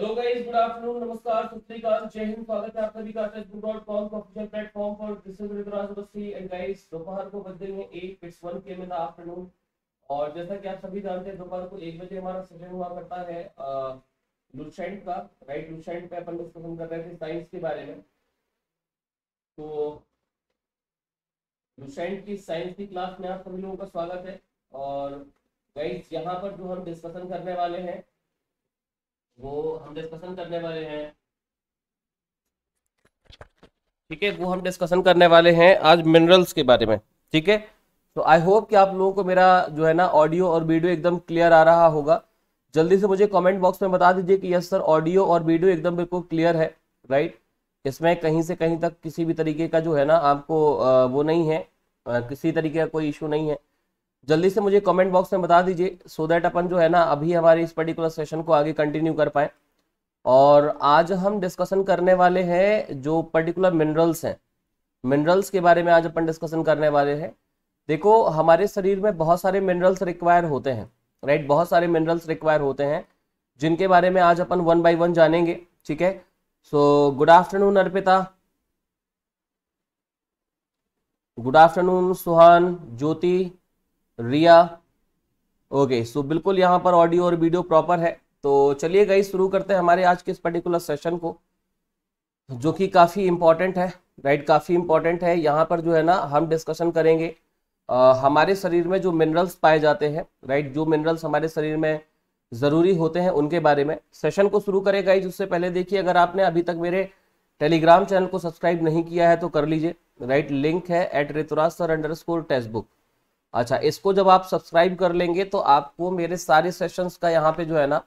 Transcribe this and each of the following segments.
Hello guys good afternoon नमस्कार सत्यकाल जय हिंद स्वागत है आप सभी का testbook.com का official platform for disable university and guys दोपहर को बज गए हैं 8 it's 1 PM in the afternoon और जैसा कि आप सभी जानते हैं दोपहर को 1 बजे हमारा सेशन हुआ करता है लुसेंट का राइट लुसेंट पे अपन डिस्कशन कर रहे थे साइंस के बारे में तो लुसेंट की साइंस की क्लास में आप सभी लोगों का स्वागत है और गाइस यहां पर जो हम डिस्कशन करने वाले हैं वो हम डिस्कशन करने वाले हैं ठीक है वो हम डिस्कशन करने वाले हैं आज मिनरल्स के बारे में ठीक है तो आई होप कि आप लोगों को मेरा जो है ना ऑडियो और वीडियो एकदम क्लियर आ रहा होगा जल्दी से मुझे कमेंट बॉक्स में बता दीजिए कि यस सर ऑडियो और वीडियो एकदम बिल्कुल क्लियर है राइट इसमें कहीं से कहीं तक किसी भी तरीके का जो है ना आपको वो नहीं है किसी तरीके का कोई इशू नहीं है जल्दी से मुझे कमेंट बॉक्स में बता दीजिए सो दैट अपन जो है ना अभी हमारे इस पर्टिकुलर सेशन को आगे कंटिन्यू कर पाए और आज हम डिस्कशन करने वाले हैं जो पर्टिकुलर मिनरल्स हैं मिनरल्स के बारे में आज अपन डिस्कशन करने वाले हैं देखो हमारे शरीर में बहुत सारे मिनरल्स रिक्वायर होते हैं राइट बहुत सारे मिनरल्स रिक्वायर होते हैं जिनके बारे में आज अपन वन बाई वन जानेंगे ठीक है सो good afternoon Arpita good afternoon Suhan Jyoti Riya okay so बिल्कुल यहाँ पर ऑडियो और वीडियो प्रॉपर है तो चलिए गई शुरू करते हैं हमारे आज के इस पर्टिकुलर सेशन को जो कि काफ़ी इम्पॉर्टेंट है राइट काफ़ी इम्पॉर्टेंट है यहाँ पर जो है ना हम डिस्कशन करेंगे आ, हमारे शरीर में जो मिनरल्स पाए जाते हैं राइट जो मिनरल्स हमारे शरीर में ज़रूरी होते हैं उनके बारे में सेशन को शुरू करेगा ही उससे पहले देखिए अगर आपने अभी तक मेरे टेलीग्राम चैनल को सब्सक्राइब नहीं किया है तो कर लीजिए राइट लिंक है at Rituraj sir underscore text book अच्छा इसको जब आप सब्सक्राइब कर लेंगे तो आपको मेरे सारे सेशंस का यहाँ पे जो है ना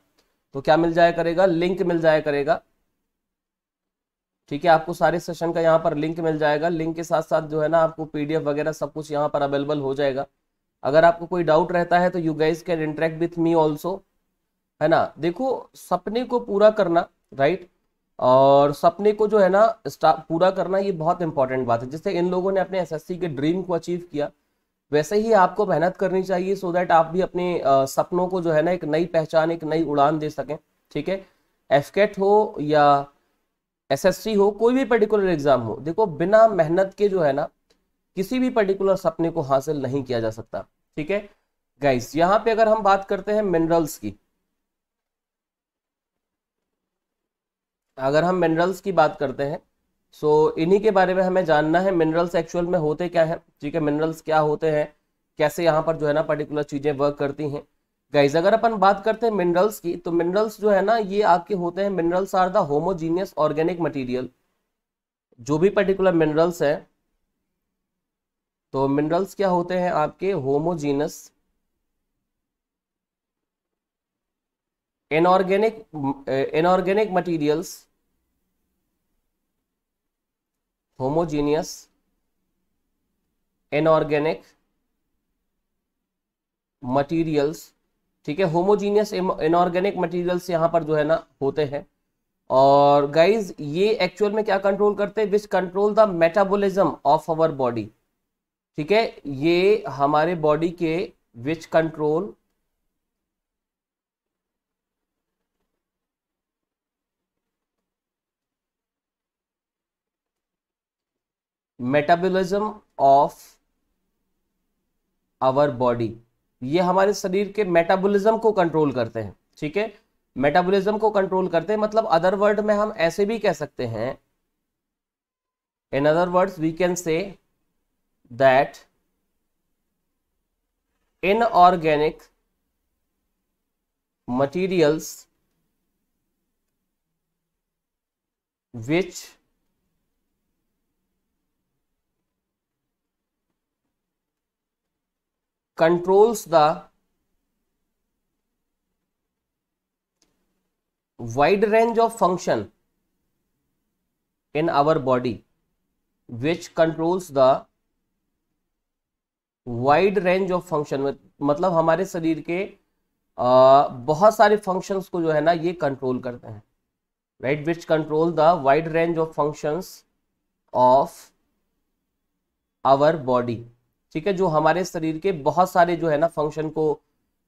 तो क्या मिल जाया करेगा लिंक मिल जाया करेगा ठीक है आपको सारे सेशन का यहाँ पर लिंक मिल जाएगा लिंक के साथ साथ जो है ना आपको पीडीएफ वगैरह सब कुछ यहाँ पर अवेलेबल हो जाएगा अगर आपको कोई डाउट रहता है तो you guys can interact with me also है ना देखो सपने को पूरा करना राइट और सपने को जो है ना पूरा करना ये बहुत इंपॉर्टेंट बात है जिससे इन लोगों ने अपने एस के ड्रीम को अचीव किया वैसे ही आपको मेहनत करनी चाहिए सो दैट आप भी अपने सपनों को जो है ना एक नई पहचान एक नई उड़ान दे सकें ठीक है एफकेट हो या एसएससी हो कोई भी पर्टिकुलर एग्जाम हो देखो बिना मेहनत के जो है ना किसी भी पर्टिकुलर सपने को हासिल नहीं किया जा सकता ठीक है गाइस यहां पे अगर हम बात करते हैं मिनरल्स की अगर हम मिनरल्स की बात करते हैं सो so, इन्हीं के बारे में हमें जानना है मिनरल्स एक्चुअल में होते क्या है ठीक है मिनरल्स क्या होते हैं कैसे यहाँ पर जो है ना पर्टिकुलर चीजें वर्क करती हैं गाइज अगर अपन बात करते हैं मिनरल्स की तो मिनरल्स जो है ना ये आपके होते हैं minerals are the homogeneous organic material जो भी पर्टिकुलर मिनरल्स है तो मिनरल्स क्या होते हैं आपके homogeneous inorganic inorganic materials homogeneous inorganic materials ठीक है होमोजीनियस इनऑर्गेनिक मटेरियल्स यहाँ पर जो है ना होते हैं और गाइज ये एक्चुअल में क्या कंट्रोल करते हैं which control the metabolism of our body ठीक है ये हमारे बॉडी के which control metabolism of our body ये हमारे शरीर के मेटाबॉलिज्म को कंट्रोल करते हैं ठीक है मेटाबॉलिज्म को कंट्रोल करते हैं मतलब अदर वर्ड में हम ऐसे भी कह सकते हैं in other words we can say that inorganic materials which controls the wide range of function in our body which controls the wide range of function मतलब हमारे शरीर के आ, बहुत सारे फंक्शंस को जो है ना ये कंट्रोल करते हैं right which control the wide range of functions of our body ठीक है जो हमारे शरीर के बहुत सारे जो है ना फंक्शन को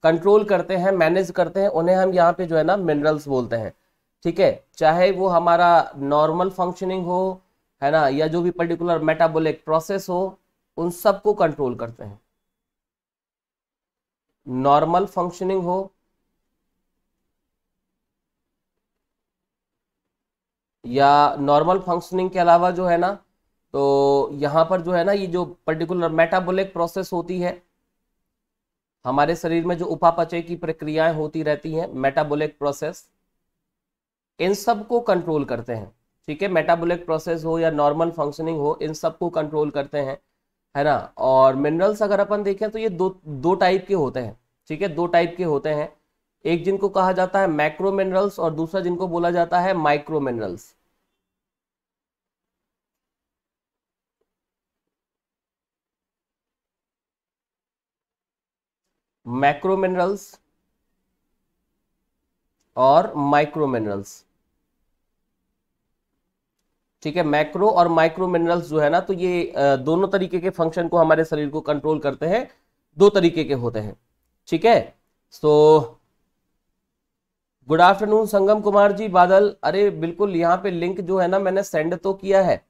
कंट्रोल करते हैं मैनेज करते हैं उन्हें हम यहाँ पे जो है ना मिनरल्स बोलते हैं ठीक है चाहे वो हमारा नॉर्मल फंक्शनिंग हो है ना या जो भी पर्टिकुलर मेटाबॉलिक प्रोसेस हो उन सब को कंट्रोल करते हैं नॉर्मल फंक्शनिंग हो या नॉर्मल फंक्शनिंग के अलावा जो है ना तो यहाँ पर जो है ना ये जो पर्टिकुलर मेटाबोलिक प्रोसेस होती है हमारे शरीर में जो उपापचय की प्रक्रियाएं होती रहती हैं मेटाबोलिक प्रोसेस इन सब को कंट्रोल करते हैं ठीक है मेटाबोलिक प्रोसेस हो या नॉर्मल फंक्शनिंग हो इन सब को कंट्रोल करते हैं है ना और मिनरल्स अगर अपन देखें तो ये दो दो टाइप के होते हैं ठीक है दो टाइप के होते हैं एक जिनको कहा जाता है मैक्रो मिनरल्स और दूसरा जिनको बोला जाता है माइक्रो मिनरल्स मैक्रो मिनरल्स और माइक्रो मिनरल्स ठीक है मैक्रो और माइक्रो मिनरल्स जो है ना तो ये दोनों तरीके के फंक्शन को हमारे शरीर को कंट्रोल करते हैं दो तरीके के होते हैं ठीक है सो गुड आफ्टरनून संगम कुमार जी बादल अरे बिल्कुल यहां पे लिंक जो है ना मैंने सेंड तो किया है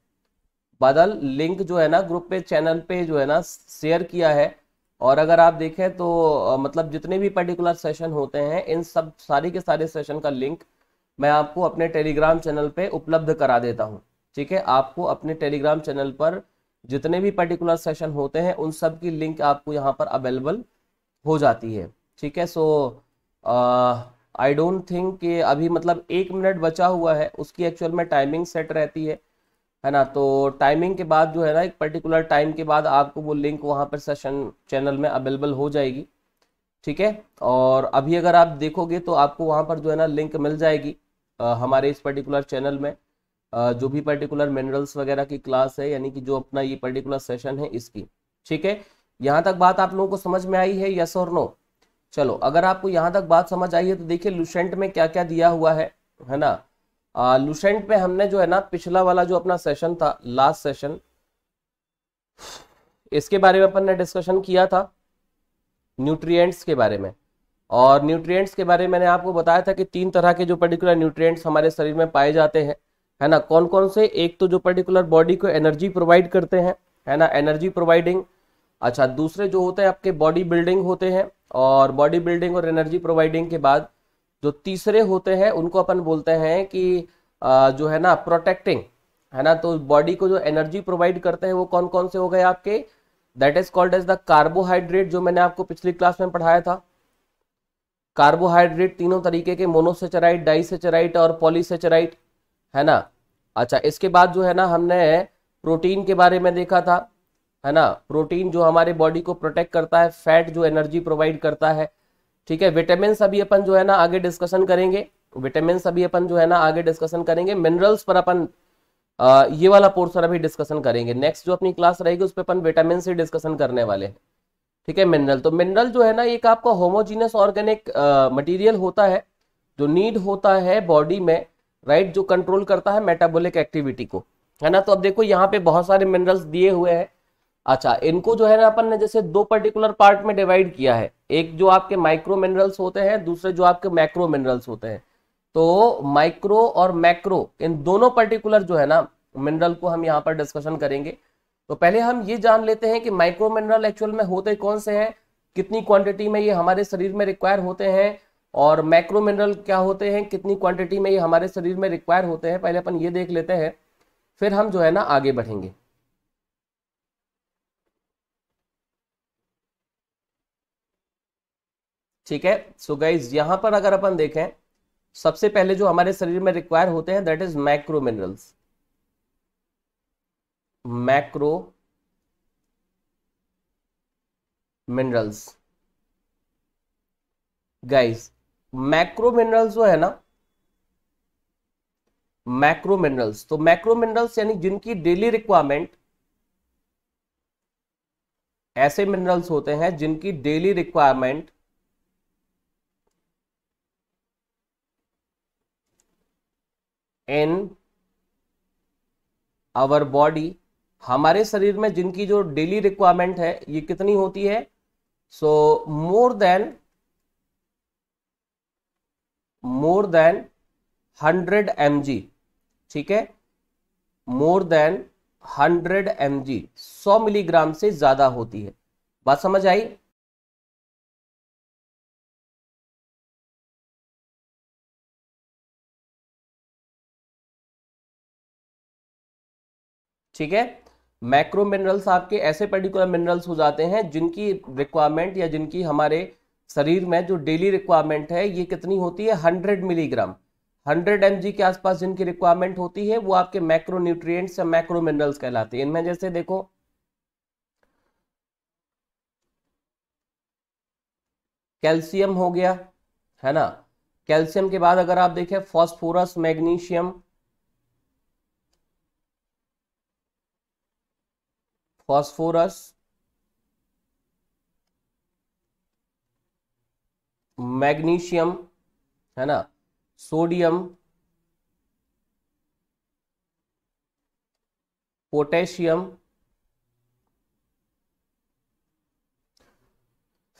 बादल लिंक जो है ना ग्रुप पे चैनल पे जो है ना शेयर किया है और अगर आप देखें तो मतलब जितने भी पर्टिकुलर सेशन होते हैं इन सब सारे के सारे सेशन का लिंक मैं आपको अपने टेलीग्राम चैनल पे उपलब्ध करा देता हूँ ठीक है आपको अपने टेलीग्राम चैनल पर जितने भी पर्टिकुलर सेशन होते हैं उन सब की लिंक आपको यहाँ पर अवेलेबल हो जाती है ठीक है सो आई डोंट थिंक कि अभी मतलब एक मिनट बचा हुआ है उसकी एक्चुअल में टाइमिंग सेट रहती है है ना तो टाइमिंग के बाद जो है ना एक पर्टिकुलर टाइम के बाद आपको वो लिंक वहाँ पर सेशन चैनल में अवेलेबल हो जाएगी ठीक है और अभी अगर आप देखोगे तो आपको वहाँ पर जो है ना लिंक मिल जाएगी आ, हमारे इस पर्टिकुलर चैनल में आ, जो भी पर्टिकुलर मिनरल्स वगैरह की क्लास है यानी कि जो अपना ये पर्टिकुलर सेशन है इसकी ठीक है यहाँ तक बात आप लोगों को समझ में आई है यस और नो चलो अगर आपको यहाँ तक बात समझ आई है तो देखिए लुसेंट में क्या क्या दिया हुआ है है ना लुसेंट पे हमने जो है ना पिछला वाला जो अपना सेशन था लास्ट सेशन इसके बारे में अपन ने डिस्कशन किया था न्यूट्रिएंट्स के बारे में और न्यूट्रिएंट्स के बारे में मैंने आपको बताया था कि तीन तरह के जो पर्टिकुलर न्यूट्रिएंट्स हमारे शरीर में पाए जाते हैं है ना कौन कौन से एक तो जो पर्टिकुलर बॉडी को एनर्जी प्रोवाइड करते हैं है ना एनर्जी प्रोवाइडिंग अच्छा दूसरे जो होते हैं आपके बॉडी बिल्डिंग होते हैं और बॉडी बिल्डिंग और एनर्जी प्रोवाइडिंग के बाद जो तीसरे होते हैं उनको अपन बोलते हैं कि जो है ना प्रोटेक्टिंग है ना तो बॉडी को जो एनर्जी प्रोवाइड करते हैं वो कौन कौन से हो गए आपके that is called as the carbohydrate जो मैंने आपको पिछली क्लास में पढ़ाया था कार्बोहाइड्रेट तीनों तरीके के मोनोसेचराइट डाइसेचराइट और पॉलीसेचराइट है ना अच्छा इसके बाद जो है ना हमने प्रोटीन के बारे में देखा था है ना प्रोटीन जो हमारे बॉडी को प्रोटेक्ट करता है फैट जो एनर्जी प्रोवाइड करता है ठीक है विटामिन अभी अपन जो है ना आगे डिस्कशन करेंगे विटामिन अभी अपन जो है ना आगे डिस्कशन करेंगे मिनरल्स पर अपन आ, ये वाला पोर्सन अभी डिस्कशन करेंगे नेक्स्ट जो अपनी क्लास रहेगी उस पर अपन विटामिन से डिस्कशन करने वाले हैं ठीक है मिनरल तो मिनरल जो है ना एक आपका होमोजीनियस ऑर्गेनिक मटेरियल होता है जो नीड होता है बॉडी में राइट जो कंट्रोल करता है मेटाबॉलिक एक्टिविटी को है ना तो अब देखो यहाँ पे बहुत सारे मिनरल्स दिए हुए हैं अच्छा इनको जो है ना अपन ने जैसे दो पर्टिकुलर पार्ट में डिवाइड किया है एक जो आपके माइक्रो मिनरल्स होते हैं दूसरे जो आपके मैक्रो मिनरल्स होते हैं तो माइक्रो और मैक्रो इन दोनों पर्टिकुलर जो है ना मिनरल को हम यहाँ पर डिस्कशन करेंगे तो पहले हम ये जान लेते हैं कि माइक्रो मिनरल एक्चुअल में होते कौन से हैं कितनी क्वांटिटी में ये हमारे शरीर में रिक्वायर होते हैं और मैक्रो मिनरल क्या होते हैं कितनी क्वांटिटी में ये हमारे शरीर में रिक्वायर होते हैं पहले अपन ये देख लेते हैं फिर हम जो है ना आगे बढ़ेंगे ठीक है सो गाइज यहां पर अगर अपन देखें सबसे पहले जो हमारे शरीर में रिक्वायर होते हैं that is macro minerals macro minerals guys macro minerals जो है ना मैक्रो मिनरल्स तो मैक्रो मिनरल्स यानी जिनकी डेली रिक्वायरमेंट ऐसे मिनरल्स होते हैं जिनकी daily requirement in our body हमारे शरीर में जिनकी जो डेली रिक्वायरमेंट है ये कितनी होती है so more than more than hundred M ठीक है more than hundred M G सौ मिलीग्राम से ज़्यादा होती है बात समझ आई ठीक है मैक्रो मिनरल्स आपके ऐसे पर्टिकुलर मिनरल्स हो जाते हैं जिनकी रिक्वायरमेंट या जिनकी हमारे शरीर में जो डेली रिक्वायरमेंट है ये कितनी होती है हंड्रेड मिलीग्राम हंड्रेड एम के आसपास जिनकी रिक्वायरमेंट होती है वो आपके मैक्रो न्यूट्रिएंट्स या मैक्रो मिनरल्स कहलाते हैं इनमें जैसे देखो कैल्शियम हो गया है ना कैल्शियम के बाद अगर आप देखें फॉस्फोरस मैग्नीशियम फॉस्फोरस मैग्नीशियम है ना सोडियम पोटेशियम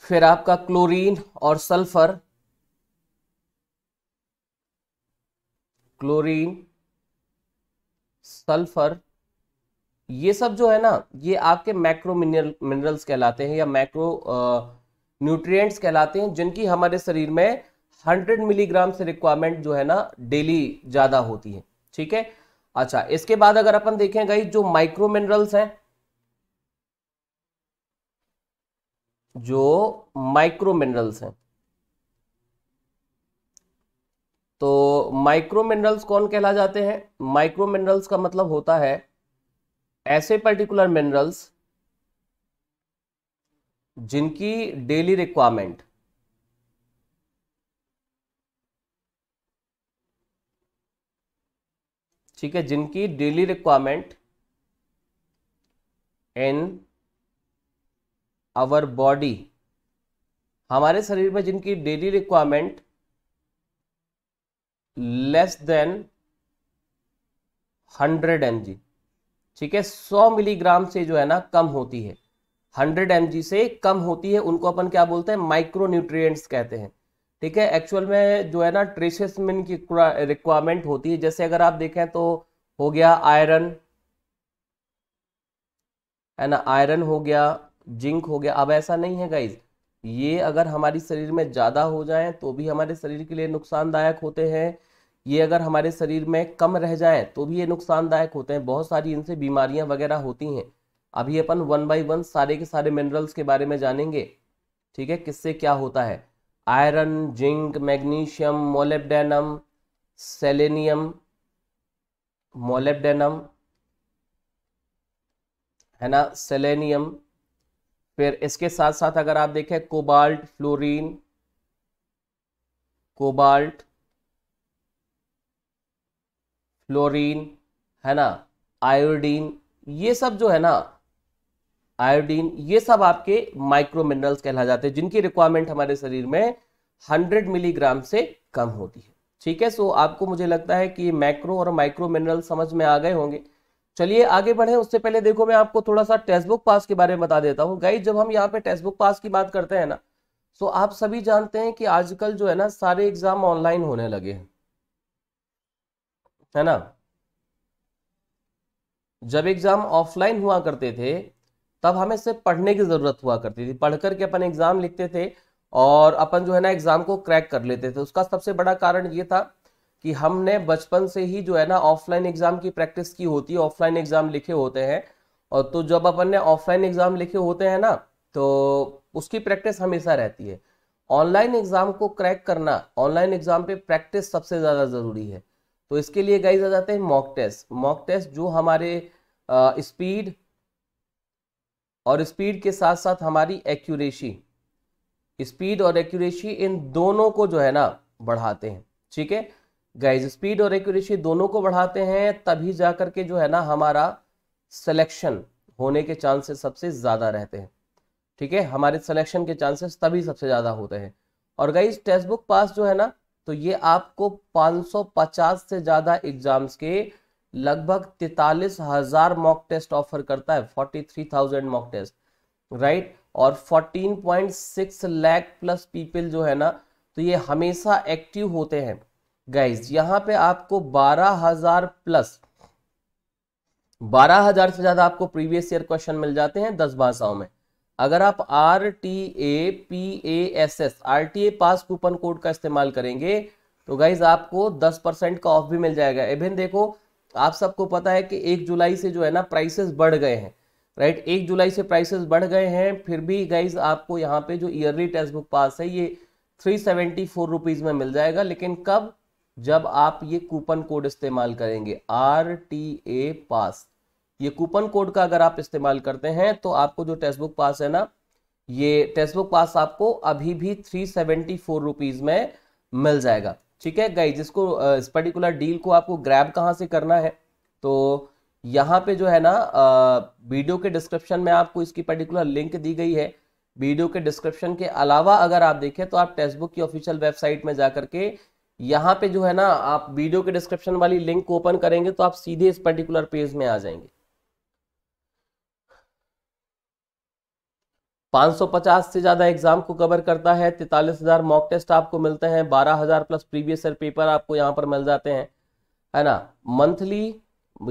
फिर आपका क्लोरीन और सल्फर क्लोरीन सल्फर ये सब जो है ना ये आपके मैक्रो मिनरल मिनरल्स कहलाते हैं या मैक्रो न्यूट्रिएंट्स कहलाते हैं जिनकी हमारे शरीर में 100 मिलीग्राम से रिक्वायरमेंट जो है ना डेली ज़्यादा होती है ठीक है अच्छा इसके बाद अगर अपन देखें गई जो माइक्रो मिनरल्स हैं जो माइक्रो मिनरल्स हैं तो माइक्रो मिनरल्स कौन कहला जाते हैं माइक्रो मिनरल्स का मतलब होता है ऐसे पर्टिकुलर मिनरल्स जिनकी डेली रिक्वायरमेंट ठीक है जिनकी daily requirement in our body हमारे शरीर में जिनकी daily requirement less than hundred M G ठीक है 100 मिलीग्राम से जो है ना कम होती है 100 एम से कम होती है उनको अपन क्या बोलते हैं माइक्रो न्यूट्रिय कहते हैं ठीक है एक्चुअल में जो है ना ट्रेसिस की रिक्वायरमेंट होती है जैसे अगर आप देखें तो हो गया आयरन है ना आयरन हो गया जिंक हो गया अब ऐसा नहीं है गाइज ये अगर हमारी शरीर में ज़्यादा हो जाए तो भी हमारे शरीर के लिए नुकसानदायक होते हैं ये अगर हमारे शरीर में कम रह जाए तो भी ये नुकसानदायक होते हैं बहुत सारी इनसे बीमारियां वगैरह होती हैं अभी अपन वन बाई वन सारे के सारे मिनरल्स के बारे में जानेंगे ठीक है किससे क्या होता है iron zinc magnesium molybdenum selenium molybdenum है ना सेलेनियम फिर इसके साथ साथ अगर आप देखें कोबाल्ट फ्लोरीन कोबाल्ट फ्लोरीन है ना आयोडीन ये सब जो है ना आयोडीन ये सब आपके माइक्रो मिनरल्स कहला जाते हैं जिनकी रिक्वायरमेंट हमारे शरीर में 100 मिलीग्राम से कम होती है ठीक है सो आपको मुझे लगता है कि मैक्रो और माइक्रो मिनरल समझ में आ गए होंगे चलिए आगे बढ़े उससे पहले देखो मैं आपको थोड़ा सा टेक्स्ट बुक पास के बारे में बता देता हूँ गाइज जब हम यहाँ पे टेक्स्ट बुक पास की बात करते हैं ना सो तो आप सभी जानते हैं कि आजकल जो है ना सारे एग्जाम ऑनलाइन होने लगे हैं है ना जब एग्जाम ऑफलाइन हुआ करते थे तब हमें सिर्फ पढ़ने की जरूरत हुआ करती थी पढ़ करके अपन एग्जाम लिखते थे और अपन जो है ना एग्जाम को क्रैक कर लेते थे उसका सबसे बड़ा कारण ये था कि हमने बचपन से ही जो है ना ऑफलाइन एग्जाम की प्रैक्टिस की होती है ऑफलाइन एग्जाम लिखे होते हैं और तो जब अपन ने ऑफलाइन एग्जाम लिखे होते हैं ना तो उसकी प्रैक्टिस हमेशा रहती है ऑनलाइन एग्जाम को क्रैक करना ऑनलाइन एग्जाम पे प्रैक्टिस सबसे ज्यादा जरूरी है तो इसके लिए गाइज आ जाते हैं मॉक टेस्ट मॉक टेस्ट जो हमारे स्पीड और स्पीड के साथ साथ हमारी एक्यूरेसी स्पीड और एक्यूरेसी इन दोनों को जो है ना बढ़ाते हैं ठीक है गाइज स्पीड और एक्यूरेसी दोनों को बढ़ाते हैं तभी जा करके जो है ना हमारा सिलेक्शन होने के चांसेस सबसे ज़्यादा रहते हैं ठीक है हमारे सिलेक्शन के चांसेस तभी सबसे ज़्यादा होते हैं और गाइज टेक्स्ट बुक पास जो है ना तो ये आपको 550 से ज़्यादा एग्जाम्स के लगभग तैतालीस हजार मॉक टेस्ट ऑफर करता है 43,000 मॉक टेस्ट राइट और 14.6 लाख प्लस पीपल जो है ना तो ये हमेशा एक्टिव होते हैं गाइज यहाँ पे आपको 12,000 प्लस 12,000 से ज़्यादा आपको प्रीवियस ईयर क्वेश्चन मिल जाते हैं दस भाषाओं में अगर आप R T A P A S S R T A pass coupon code का इस्तेमाल करेंगे तो गाइज आपको दस परसेंट का ऑफ भी मिल जाएगा इवन देखो आप सबको पता है कि एक जुलाई से जो है ना प्राइसेस बढ़ गए हैं राइट एक जुलाई से प्राइसेस बढ़ गए हैं फिर भी गाइज आपको यहाँ पे जो ईयरली टेक्स बुक पास है ये थ्री सेवेंटी फोर रुपीज़ में मिल जाएगा लेकिन कब जब आप ये कूपन कोड इस्तेमाल करेंगे आर टी ए पास ये कूपन कोड का अगर आप इस्तेमाल करते हैं तो आपको जो टेक्स्ट बुक पास है ना ये टेक्स्ट बुक पास आपको अभी भी थ्री सेवेंटी फोर रुपीज़ में मिल जाएगा ठीक है गई जिसको इस पर्टिकुलर डील को आपको ग्रैब कहाँ से करना है तो यहाँ पे जो है ना वीडियो के डिस्क्रिप्शन में आपको इसकी पर्टिकुलर लिंक दी गई है वीडियो के डिस्क्रिप्शन के अलावा अगर आप देखें तो आप बुक की ऑफिशियल वेबसाइट में जा करके यहाँ पे जो है ना आप वीडियो के डिस्क्रिप्शन वाली लिंक को ओपन करेंगे तो आप सीधे इस पर्टिकुलर पेज में आ जाएंगे 550 से ज़्यादा एग्जाम को कवर करता है तैतालीस हज़ार मॉक टेस्ट आपको मिलते हैं 12000 प्लस प्रीवियस ईयर पेपर आपको यहाँ पर मिल जाते हैं है ना मंथली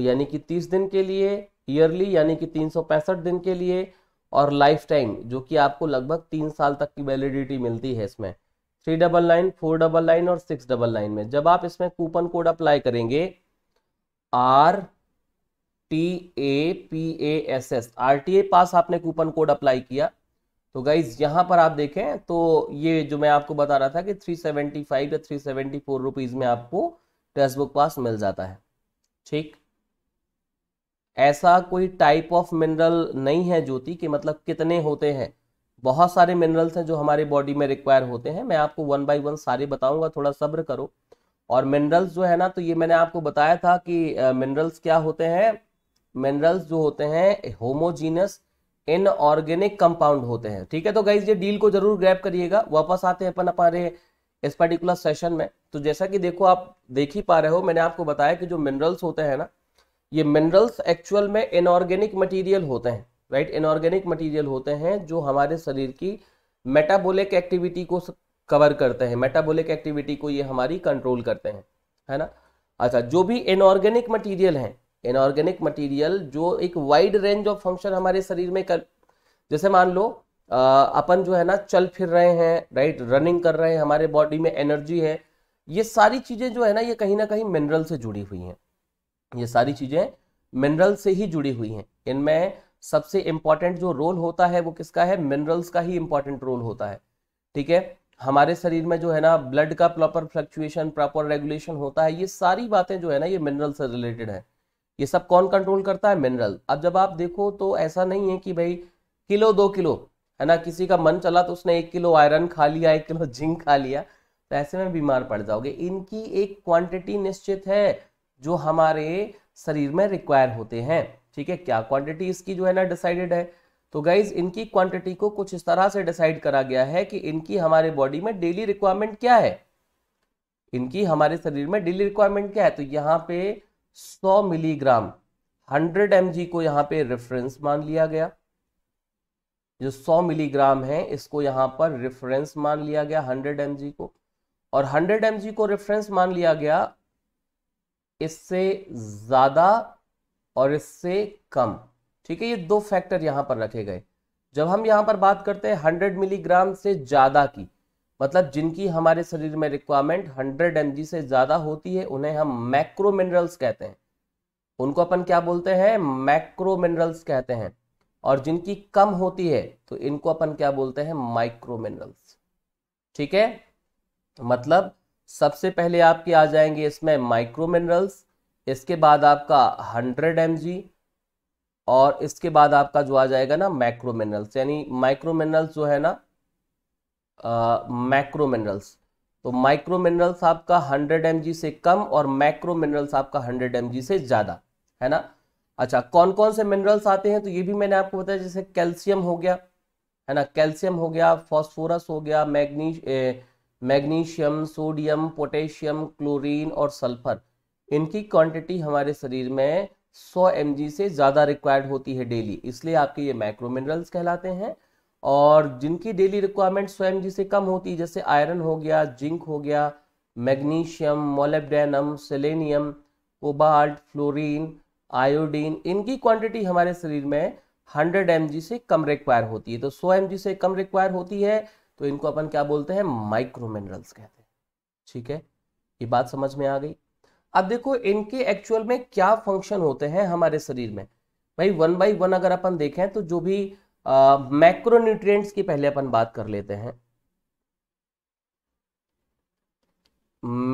यानी कि 30 दिन के लिए ईयरली यानी कि तीन दिन के लिए और लाइफ टाइम जो कि आपको लगभग तीन साल तक की वैलिडिटी मिलती है इसमें three double nine four double nine और सिक्स डबल नाइन में जब आप इसमें कूपन कोड अप्लाई करेंगे R T A P A S S R T A pass आपने कूपन कोड अप्लाई किया तो गाइज यहाँ पर आप देखें तो ये जो मैं आपको बता रहा था कि 375 या 374 रुपीज में आपको टेक्स्ट बुक पास मिल जाता है ठीक ऐसा कोई टाइप ऑफ मिनरल नहीं है ज्योति कि मतलब कितने होते हैं बहुत सारे मिनरल्स हैं जो हमारे बॉडी में रिक्वायर होते हैं मैं आपको वन बाय वन सारे बताऊंगा थोड़ा सब्र करो और मिनरल्स जो है ना तो ये मैंने आपको बताया था कि मिनरल्स क्या होते हैं मिनरल्स जो होते हैं होमोजीनस इनऑर्गेनिक कंपाउंड होते हैं ठीक है तो गाइज ये डील को जरूर ग्रैप करिएगा वापस आते हैं अपन अपने इस पर्टिकुलर सेशन में तो जैसा कि देखो आप देख ही पा रहे हो मैंने आपको बताया कि जो मिनरल्स होते हैं ना ये मिनरल्स एक्चुअल में इनऑर्गेनिक मटीरियल होते हैं राइट इनऑर्गेनिक मटीरियल होते हैं जो हमारे शरीर की मेटाबोलिक एक्टिविटी को कवर करते हैं मेटाबोलिक एक्टिविटी को ये हमारी कंट्रोल करते हैं है ना अच्छा जो भी इनऑर्गेनिक मटीरियल हैं इनऑर्गेनिक मटेरियल जो एक वाइड रेंज ऑफ फंक्शन हमारे शरीर में कर जैसे मान लो अपन जो है ना चल फिर रहे हैं राइट रनिंग कर रहे हैं हमारे बॉडी में एनर्जी है ये सारी चीज़ें जो है ना ये कहीं ना कहीं मिनरल से जुड़ी हुई हैं ये सारी चीज़ें मिनरल से ही जुड़ी हुई हैं इनमें सबसे इंपॉर्टेंट जो रोल होता है वो किसका है मिनरल्स का ही इंपॉर्टेंट रोल होता है ठीक है हमारे शरीर में जो है ना ब्लड का प्रॉपर फ्लक्चुएशन प्रॉपर रेगुलेशन होता है ये सारी बातें जो है ना ये मिनरल से रिलेटेड है ये सब कौन कंट्रोल करता है मिनरल अब जब आप देखो तो ऐसा नहीं है कि भाई किलो दो किलो है ना किसी का मन चला तो उसने एक किलो आयरन खा लिया एक किलो जिंक खा लिया तो ऐसे में बीमार पड़ जाओगे इनकी एक क्वांटिटी निश्चित है जो हमारे शरीर में रिक्वायर होते हैं ठीक है क्या क्वांटिटी इसकी जो है ना डिसाइडेड है तो गाइज इनकी क्वांटिटी को कुछ इस तरह से डिसाइड करा गया है कि इनकी हमारे बॉडी में डेली रिक्वायरमेंट क्या है इनकी हमारे शरीर में डेली रिक्वायरमेंट क्या है तो यहाँ पे 100 मिलीग्राम 100 एम को यहां पे रेफरेंस मान लिया गया जो 100 मिलीग्राम है इसको यहां पर रेफरेंस मान लिया गया 100 एम को और 100 एम को रेफरेंस मान लिया गया इससे ज़्यादा और इससे कम ठीक है ये दो फैक्टर यहां पर रखे गए जब हम यहां पर बात करते हैं 100 मिलीग्राम से ज़्यादा की मतलब जिनकी हमारे शरीर में रिक्वायरमेंट 100 एम से ज़्यादा होती है उन्हें हम मैक्रो मिनरल्स कहते हैं उनको अपन क्या बोलते हैं मैक्रो मिनरल्स कहते हैं और जिनकी कम होती है तो इनको अपन क्या बोलते हैं माइक्रो मिनरल्स ठीक है मतलब सबसे पहले आपके आ जाएंगे इसमें माइक्रो मिनरल्स इसके बाद आपका 100 एम और इसके बाद आपका जो आ जाएगा ना माइक्रो मिनरल्स यानी माइक्रो मिनरल्स जो है ना मैक्रो मिनरल्स तो माइक्रो मिनरल्स आपका 100 एम से कम और मैक्रो मिनरल्स आपका 100 एम से ज़्यादा है ना अच्छा कौन कौन से मिनरल्स आते हैं तो ये भी मैंने आपको बताया जैसे कैल्शियम हो गया है ना कैल्शियम हो गया फॉस्फोरस हो गया मैग्नीश मैग्नीशियम सोडियम पोटेशियम क्लोरीन और सल्फर इनकी क्वांटिटी हमारे शरीर में 100 एम से ज़्यादा रिक्वायर्ड होती है डेली इसलिए आपके ये माइक्रो मिनरल्स कहलाते हैं और जिनकी डेली रिक्वायरमेंट स्वयं जी से कम होती है जैसे आयरन हो गया जिंक हो गया magnesium molybdenum selenium cobalt fluorine iodine इनकी क्वांटिटी हमारे शरीर में 100 एम से कम रिक्वायर होती है तो 100 एम से कम रिक्वायर होती है तो इनको अपन क्या बोलते हैं माइक्रो मिनरल्स कहते हैं ठीक है ये बात समझ में आ गई अब देखो इनके एक्चुअल में क्या फंक्शन होते हैं हमारे शरीर में भाई वन बाई वन अगर अपन देखें तो जो भी मैक्रोन्यूट्रिएंट्स की पहले अपन बात कर लेते हैं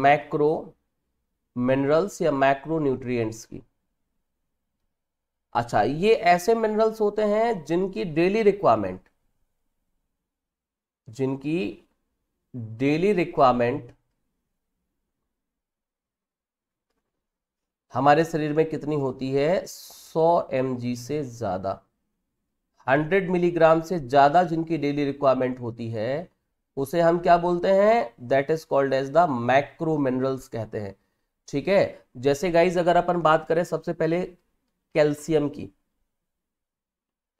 मैक्रो मिनरल्स या मैक्रो न्यूट्रिएंट्स की अच्छा ये ऐसे मिनरल्स होते हैं जिनकी डेली रिक्वायरमेंट जिनकी डेली रिक्वायरमेंट हमारे शरीर में कितनी होती है 100 एम से ज़्यादा हंड्रेड मिलीग्राम से ज़्यादा जिनकी डेली रिक्वायरमेंट होती है उसे हम क्या बोलते हैं that is called as the macro minerals कहते हैं ठीक है जैसे गाइज अगर अपन बात करें सबसे पहले कैल्शियम की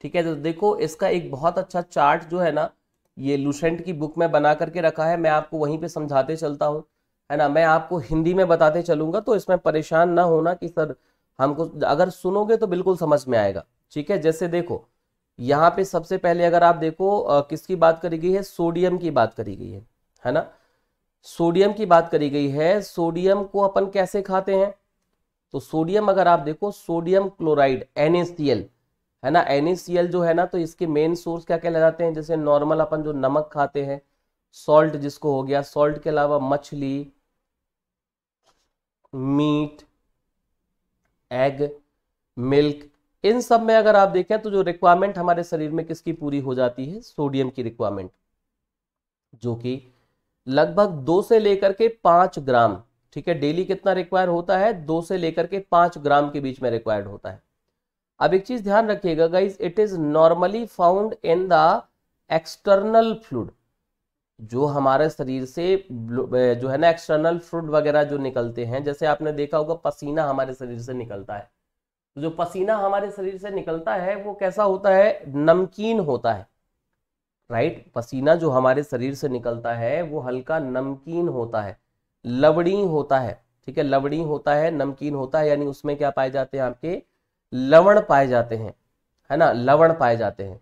ठीक है तो देखो इसका एक बहुत अच्छा चार्ट जो है ना ये लूसेंट की बुक में बना करके रखा है मैं आपको वहीं पे समझाते चलता हूँ है ना मैं आपको हिंदी में बताते चलूंगा तो इसमें परेशान ना होना कि सर हमको अगर सुनोगे तो बिल्कुल समझ में आएगा ठीक है जैसे देखो यहाँ पे सबसे पहले अगर आप देखो आ, किसकी बात करी गई है सोडियम की बात करी गई है है ना सोडियम की बात करी गई है सोडियम को अपन कैसे खाते हैं तो सोडियम अगर आप देखो सोडियम क्लोराइड एनएसीएल है ना एनएसीएल जो है ना तो इसके मेन सोर्स क्या क्या लगाते हैं जैसे नॉर्मल अपन जो नमक खाते हैं सॉल्ट जिसको हो गया सॉल्ट के अलावा मछली मीट एग मिल्क इन सब में अगर आप देखें तो जो रिक्वायरमेंट हमारे शरीर में किसकी पूरी हो जाती है सोडियम की रिक्वायरमेंट जो कि लगभग दो से लेकर के पांच ग्राम ठीक है डेली कितना रिक्वायर होता है दो से लेकर के पांच ग्राम के बीच में रिक्वायर्ड होता है अब एक चीज ध्यान रखिएगा guys it is normally found in the external fluid जो हमारे शरीर से जो है ना एक्सटर्नल फ्लूड वगैरह जो निकलते हैं जैसे आपने देखा होगा पसीना हमारे शरीर से निकलता है तो जो पसीना हमारे शरीर से निकलता है वो कैसा होता है नमकीन होता है राइट पसीना जो हमारे शरीर से निकलता है वो हल्का नमकीन होता है लवड़ी होता है ठीक है लवड़ी होता है नमकीन होता है यानी उसमें क्या पाए जाते हैं आपके लवण पाए जाते हैं है ना लवण पाए जाते हैं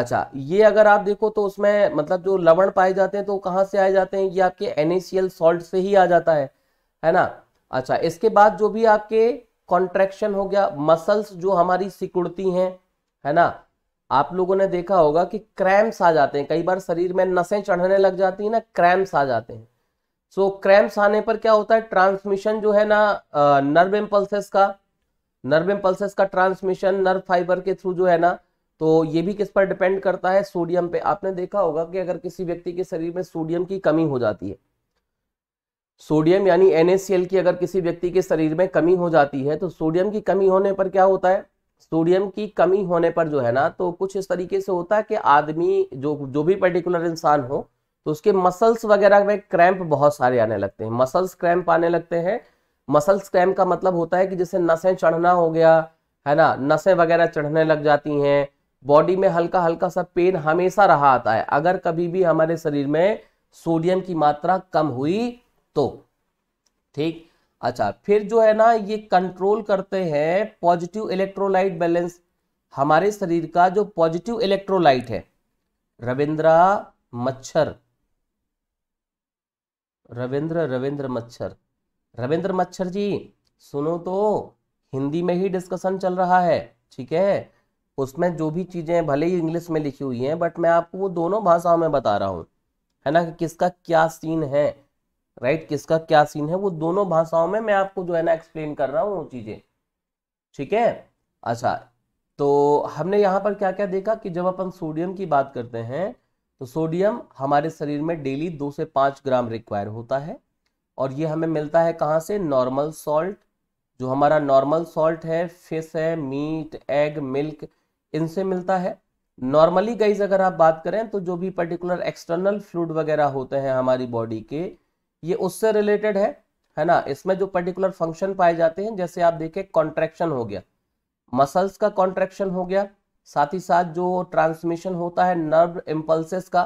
अच्छा ये अगर आप देखो तो उसमें मतलब जो लवण पाए जाते हैं तो कहाँ से आए जाते हैं ये आपके एनएसीएल सॉल्ट से ही आ जाता है है ना अच्छा इसके बाद जो भी आपके कॉन्ट्रैक्शन हो गया मसल्स जो हमारी सिकुड़ती हैं है ना आप लोगों ने देखा होगा कि क्रैम्स आ जाते हैं कई बार शरीर में नसें चढ़ने लग जाती हैं ना क्रैम्स आ जाते हैं सो so, क्रैम्स आने पर क्या होता है ट्रांसमिशन जो है ना नर्व इम्पल्सेस का नर्व इम्पल्सेस का ट्रांसमिशन नर्व फाइबर के थ्रू जो है ना तो ये भी किस पर डिपेंड करता है सोडियम पे आपने देखा होगा कि अगर किसी व्यक्ति के शरीर में सोडियम की कमी हो जाती है सोडियम यानी एनएसीएल की अगर किसी व्यक्ति के शरीर में कमी हो जाती है तो सोडियम की कमी होने पर क्या होता है सोडियम की कमी होने पर जो है ना तो कुछ इस तरीके से होता है कि आदमी जो जो भी पर्टिकुलर इंसान हो तो उसके मसल्स वगैरह में क्रैम्प बहुत सारे आने लगते हैं मसल्स क्रैम्प आने लगते हैं मसल्स क्रैम्प का मतलब होता है कि जैसे नसें चढ़ना हो गया है ना नसें वगैरह चढ़ने लग जाती हैं बॉडी में हल्का हल्का सा पेन हमेशा रहा आता है अगर कभी भी हमारे शरीर में सोडियम की मात्रा कम हुई तो ठीक अच्छा फिर जो है ना ये कंट्रोल करते हैं पॉजिटिव इलेक्ट्रोलाइट बैलेंस हमारे शरीर का जो पॉजिटिव इलेक्ट्रोलाइट है रविंद्रा मच्छर रविंद्र रविंद्र मच्छर रविंद्र मच्छर जी सुनो तो हिंदी में ही डिस्कशन चल रहा है ठीक है उसमें जो भी चीज़ें भले ही इंग्लिश में लिखी हुई हैं बट मैं आपको वो दोनों भाषाओं में बता रहा हूं है ना कि किसका क्या सीन है राइट right? किसका क्या सीन है वो दोनों भाषाओं में मैं आपको जो है ना एक्सप्लेन कर रहा हूँ वो चीज़ें ठीक है अच्छा तो हमने यहाँ पर क्या क्या देखा कि जब अपन सोडियम की बात करते हैं तो सोडियम हमारे शरीर में डेली दो से पाँच ग्राम रिक्वायर होता है और ये हमें मिलता है कहाँ से नॉर्मल सॉल्ट जो हमारा नॉर्मल सॉल्ट है फिश है मीट एग मिल्क इनसे मिलता है नॉर्मली गाइज अगर आप बात करें तो जो भी पर्टिकुलर एक्सटर्नल फ्लूड वगैरह होते हैं हमारी बॉडी के ये उससे रिलेटेड है है ना इसमें जो पर्टिकुलर फंक्शन पाए जाते हैं जैसे आप देखें कॉन्ट्रेक्शन हो गया मसल्स का कॉन्ट्रेक्शन हो गया साथ ही साथ जो ट्रांसमिशन होता है नर्व इम्पल्सेस का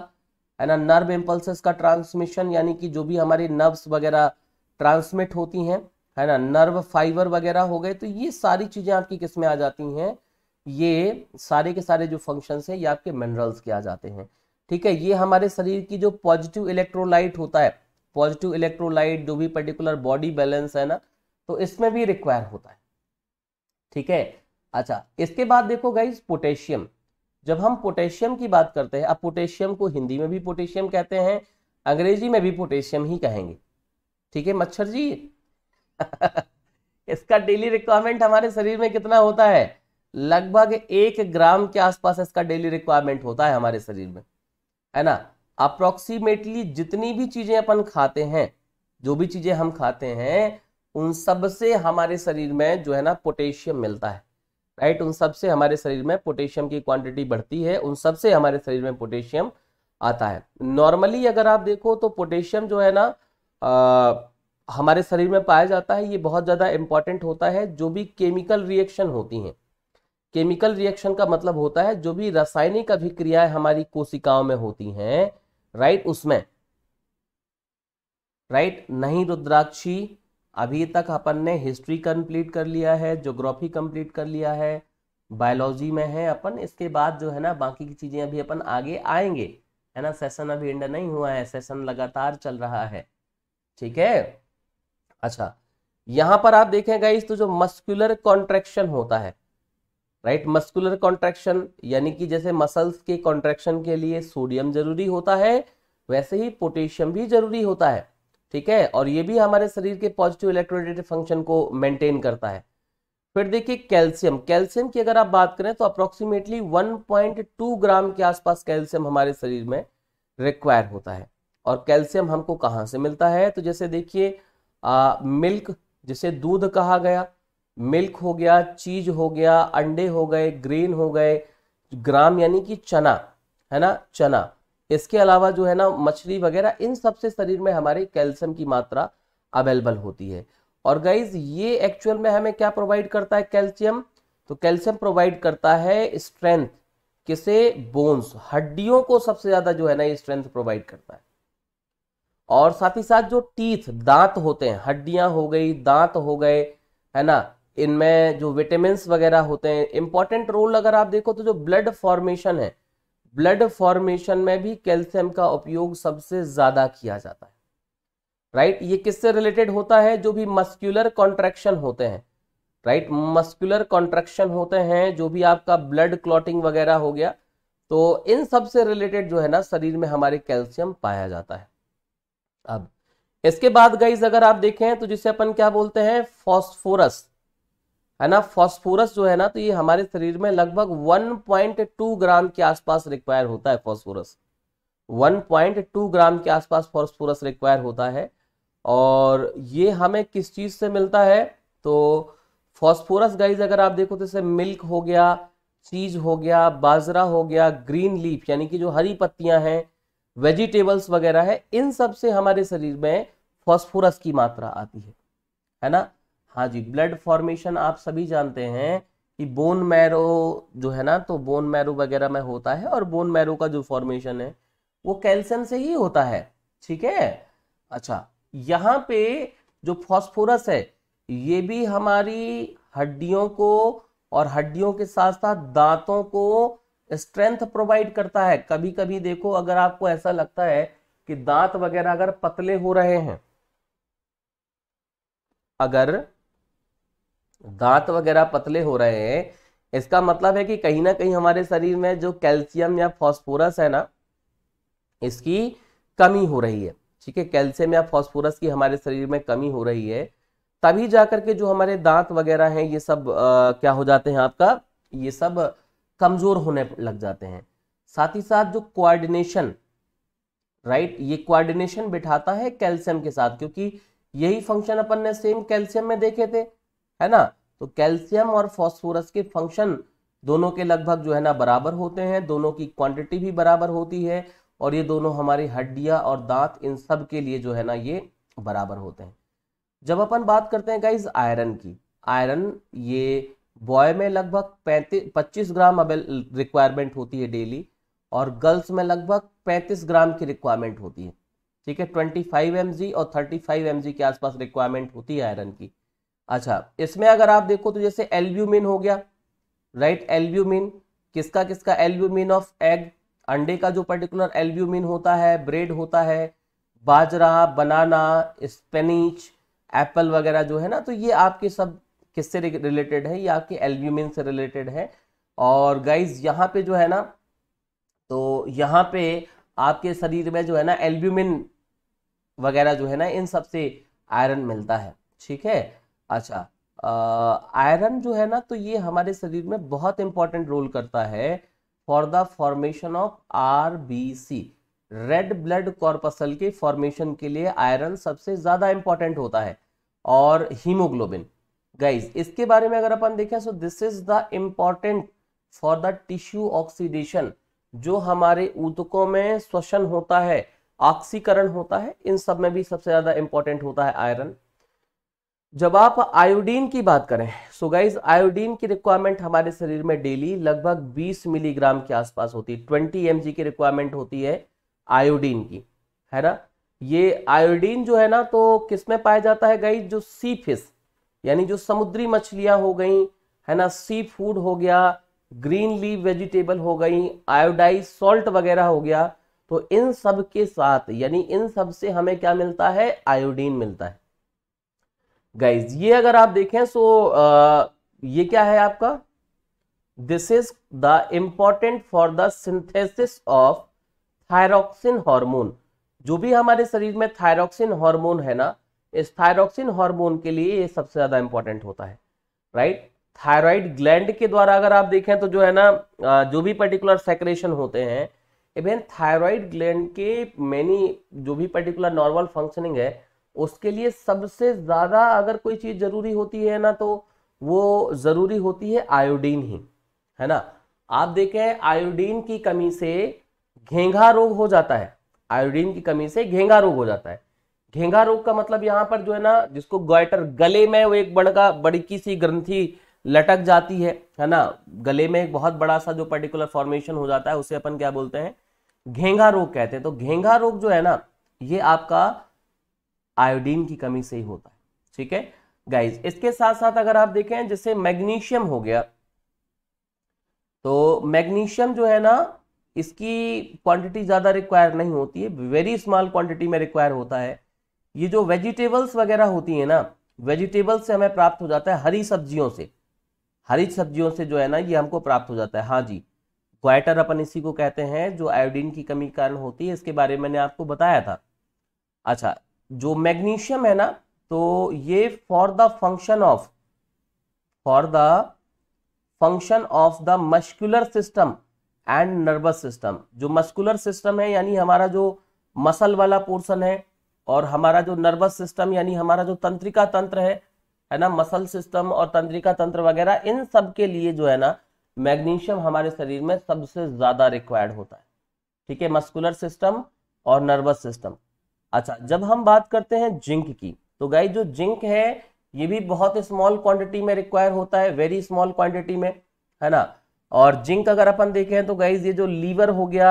है ना नर्व इम्पल्सेस का ट्रांसमिशन यानी कि जो भी हमारी नर्व्स वगैरह ट्रांसमिट होती हैं है ना नर्व फाइबर वगैरह हो गए तो ये सारी चीज़ें आपकी किसमें आ जाती हैं ये सारे के सारे जो फंक्शन है ये आपके मिनरल्स के आ जाते हैं ठीक है ये हमारे शरीर की जो पॉजिटिव इलेक्ट्रोलाइट होता है पॉजिटिव इलेक्ट्रोलाइट जो भी पर्टिकुलर बॉडी बैलेंस है ना तो इसमें भी रिक्वायर होता है ठीक है अच्छा इसके बाद देखो गाइज पोटेशियम जब हम पोटेशियम की बात करते हैं अब पोटेशियम को हिंदी में भी पोटेशियम कहते हैं अंग्रेजी में भी पोटेशियम ही कहेंगे ठीक है मच्छर जी इसका डेली रिक्वायरमेंट हमारे शरीर में कितना होता है लगभग एक ग्राम के आसपास इसका डेली रिक्वायरमेंट होता है हमारे शरीर में है ना अप्रोक्सीमेटली जितनी भी चीज़ें अपन खाते हैं जो भी चीज़ें हम खाते हैं उन सब से हमारे शरीर में जो है ना पोटेशियम मिलता है राइट उन सब से हमारे शरीर में पोटेशियम की क्वांटिटी बढ़ती है उन सब से हमारे शरीर में पोटेशियम आता है नॉर्मली अगर आप देखो तो पोटेशियम जो है ना आ, हमारे शरीर में पाया जाता है ये बहुत ज़्यादा इंपॉर्टेंट होता है जो भी केमिकल रिएक्शन होती हैं केमिकल रिएक्शन का मतलब होता है जो भी रासायनिक अभिक्रियाएं हमारी कोशिकाओं में होती हैं राइट उसमें राइट नहीं रुद्राक्षी अभी तक अपन ने हिस्ट्री कंप्लीट कर लिया है ज्योग्राफी कंप्लीट कर लिया है बायोलॉजी में है अपन इसके बाद जो है ना बाकी की चीज़ें अभी अपन आगे आएंगे है ना सेशन अभी एंड नहीं हुआ है सेशन लगातार चल रहा है ठीक है अच्छा यहां पर आप देखें गाइस तो जो मस्कुलर कॉन्ट्रेक्शन होता है राइट मस्कुलर कॉन्ट्रेक्शन यानी कि जैसे मसल्स के कॉन्ट्रेक्शन के लिए सोडियम जरूरी होता है वैसे ही पोटेशियम भी जरूरी होता है ठीक है और ये भी हमारे शरीर के पॉजिटिव इलेक्ट्रोडेटिव फंक्शन को मेंटेन करता है फिर देखिए कैल्शियम कैल्शियम की अगर आप बात करें तो अप्रोक्सीमेटली टू ग्राम के आसपास कैल्शियम हमारे शरीर में रिक्वायर होता है और कैल्शियम हमको कहाँ से मिलता है तो जैसे देखिए मिल्क जिसे दूध कहा गया मिल्क हो गया चीज हो गया अंडे हो गए ग्रेन हो गए ग्राम यानी कि चना है ना चना इसके अलावा जो है ना मछली वगैरह इन सब से शरीर में हमारे कैल्शियम की मात्रा अवेलेबल होती है और गाइज ये एक्चुअल में हमें क्या प्रोवाइड करता है कैल्शियम तो कैल्शियम प्रोवाइड करता है स्ट्रेंथ किसे बोन्स हड्डियों को सबसे ज्यादा जो है ना ये स्ट्रेंथ प्रोवाइड करता है और साथ ही साथ जो टीथ दांत होते हैं हड्डियां हो गई दांत हो गए है ना इनमें जो विटामिन वगैरह होते हैं इंपॉर्टेंट रोल अगर आप देखो तो जो ब्लड फॉर्मेशन है ब्लड फॉर्मेशन में भी कैल्शियम का उपयोग सबसे ज्यादा किया जाता है राइट right? ये किससे रिलेटेड होता है जो भी मस्क्यूलर कॉन्ट्रेक्शन होते हैं राइट मस्कुलर कॉन्ट्रेक्शन होते हैं जो भी आपका ब्लड क्लॉटिंग वगैरह हो गया तो इन सब से रिलेटेड जो है ना शरीर में हमारे कैल्शियम पाया जाता है अब इसके बाद गाइज अगर आप देखें तो जिसे अपन क्या बोलते हैं फॉस्फोरस है ना फॉस्फोरस जो है ना तो ये हमारे शरीर में लगभग 1.2 ग्राम के आसपास रिक्वायर होता है फॉस्फोरस 1.2 ग्राम के आसपास फॉस्फोरस रिक्वायर होता है और ये हमें किस चीज़ से मिलता है तो फॉस्फोरस गाइज अगर आप देखो तो इसे मिल्क हो गया चीज हो गया बाजरा हो गया ग्रीन लीफ यानी कि जो हरी पत्तियां हैं वेजिटेबल्स वगैरह है इन सब से हमारे शरीर में फॉस्फोरस की मात्रा आती है है ना हाँ जी ब्लड फॉर्मेशन आप सभी जानते हैं कि बोन मैरो जो है ना तो बोन मैरो वगैरह में होता है और बोन मैरो का जो फॉर्मेशन है वो कैल्शियम से ही होता है ठीक है अच्छा यहाँ पे जो फॉस्फोरस है ये भी हमारी हड्डियों को और हड्डियों के साथ साथ दांतों को स्ट्रेंथ प्रोवाइड करता है कभी कभी देखो अगर आपको ऐसा लगता है कि दांत वगैरह अगर पतले हो रहे हैं अगर दांत वगैरह पतले हो रहे हैं इसका मतलब है कि कहीं ना कहीं हमारे शरीर में जो कैल्शियम या फॉस्फोरस है ना इसकी कमी हो रही है ठीक है कैल्शियम या फॉस्फोरस की हमारे शरीर में कमी हो रही है तभी जाकर के जो हमारे दांत वगैरह हैं ये सब आ, क्या हो जाते हैं आपका ये सब कमजोर होने लग जाते हैं साथ ही साथ जो कोऑर्डिनेशन राइट ये कोऑर्डिनेशन बिठाता है कैल्शियम के साथ क्योंकि यही फंक्शन अपन ने सेम कैल्शियम में देखे थे है ना तो कैल्शियम और फॉस्फोरस के फंक्शन दोनों के लगभग जो है ना बराबर होते हैं दोनों की क्वांटिटी भी बराबर होती है और ये दोनों हमारी हड्डियाँ और दांत इन सब के लिए जो है ना ये बराबर होते हैं जब अपन बात करते हैं गाइज आयरन की आयरन ये बॉय में लगभग पैंतीस पच्चीस ग्राम अवेल रिक्वायरमेंट होती है डेली और गर्ल्स में लगभग पैंतीस ग्राम की रिक्वायरमेंट होती है ठीक है ट्वेंटी फाइव एम और थर्टी फाइव एम के आसपास रिक्वायरमेंट होती है आयरन की अच्छा इसमें अगर आप देखो तो जैसे एल्ब्यूमिन हो गया राइट एल्ब्यूमिन किसका किसका एल्ब्यूमिन ऑफ एग अंडे का जो पर्टिकुलर एल्ब्यूमिन होता है ब्रेड होता है बाजरा बनाना स्पेनिच एप्पल वगैरह जो है ना तो ये आपके सब किससे रिलेटेड है ये आपके एल्ब्यूमिन से रिलेटेड है और गाइज यहाँ पे जो है ना तो यहाँ पे आपके शरीर में जो है ना एल्ब्यूमिन वगैरह जो है ना इन सबसे आयरन मिलता है ठीक है अच्छा आयरन जो है ना तो ये हमारे शरीर में बहुत इंपॉर्टेंट रोल करता है for the formation of R B C red blood corpuscle के फॉर्मेशन के लिए आयरन सबसे ज्यादा इंपॉर्टेंट होता है और हीमोग्लोबिन गाइज इसके बारे में अगर अपन देखें so this is the important for the tissue oxidation जो हमारे ऊतकों में श्वसन होता है ऑक्सीकरण होता है इन सब में भी सबसे ज्यादा इंपॉर्टेंट होता है आयरन जब आप आयोडीन की बात करें सो गाइज आयोडीन की रिक्वायरमेंट हमारे शरीर में डेली लगभग 20 मिलीग्राम के आसपास होती है 20 एम की रिक्वायरमेंट होती है आयोडीन की है ना ये आयोडीन जो है ना तो किस में पाया जाता है गाइज जो सी फिश यानी जो समुद्री मछलियां हो गई है ना सी फूड हो गया ग्रीन लीव वेजिटेबल हो गई आयोडाइज सॉल्ट वगैरह हो गया तो इन सब के साथ यानी इन सब से हमें क्या मिलता है आयोडीन मिलता है गाइज ये अगर आप देखें सो आ, uh, ये क्या है आपका this is the important for the synthesis of thyroxine hormone जो भी हमारे शरीर में थायरोक्सिन हार्मोन है ना इस थायरोक्सिन हार्मोन के लिए ये सबसे ज्यादा इंपॉर्टेंट होता है राइट थायराइड ग्लैंड के द्वारा अगर आप देखें तो जो है ना uh, जो भी पर्टिकुलर सेक्रेशन होते हैं इवन थायराइड ग्लैंड के मेनी जो भी पर्टिकुलर नॉर्मल फंक्शनिंग है उसके लिए सबसे ज़्यादा अगर कोई चीज़ ज़रूरी होती है ना तो वो ज़रूरी होती है आयोडीन ही है ना आप देखें आयोडीन की कमी से घेंघा रोग हो जाता है आयोडीन की कमी से घेंघा रोग हो जाता है घेंघा रोग का मतलब यहां पर जो है ना जिसको गॉइटर गले में वो एक बड़का बड़की सी ग्रंथि लटक जाती है है ना गले में एक बहुत बड़ा सा जो पर्टिकुलर फॉर्मेशन हो जाता है उसे अपन क्या बोलते हैं घेंघा रोग कहते हैं तो घेंघा रोग जो है ना ये आपका आयोडीन की कमी से ही होता है ठीक है गाइज इसके साथ साथ अगर आप देखें जैसे मैग्नीशियम हो गया तो मैग्नीशियम जो है ना इसकी क्वांटिटी ज़्यादा रिक्वायर नहीं होती है वेरी स्मॉल क्वांटिटी में रिक्वायर होता है ये जो वेजिटेबल्स वगैरह होती है ना वेजिटेबल्स से हमें प्राप्त हो जाता है हरी सब्जियों से हरी सब्जियों से जो है ना ये हमको प्राप्त हो जाता है हाँ जी क्वाइटर अपन इसी को कहते हैं जो आयोडीन की कमी कारण होती है इसके बारे में मैंने आपको बताया था अच्छा जो मैग्नीशियम है ना तो ये for the function of for the function of the muscular system and nervous system जो मस्कुलर सिस्टम है यानी हमारा जो मसल वाला पोर्शन है और हमारा जो नर्वस सिस्टम यानी हमारा जो तंत्रिका तंत्र है है ना मसल सिस्टम और तंत्रिका तंत्र वगैरह इन सब के लिए जो है ना मैग्नीशियम हमारे शरीर में सबसे ज्यादा रिक्वायर्ड होता है ठीक है मस्कुलर सिस्टम और नर्वस सिस्टम अच्छा जब हम बात करते हैं जिंक की तो गाय जो जिंक है ये भी बहुत स्मॉल क्वांटिटी में रिक्वायर होता है वेरी स्मॉल क्वांटिटी में है ना और जिंक अगर अपन देखें तो गाइज ये जो लीवर हो गया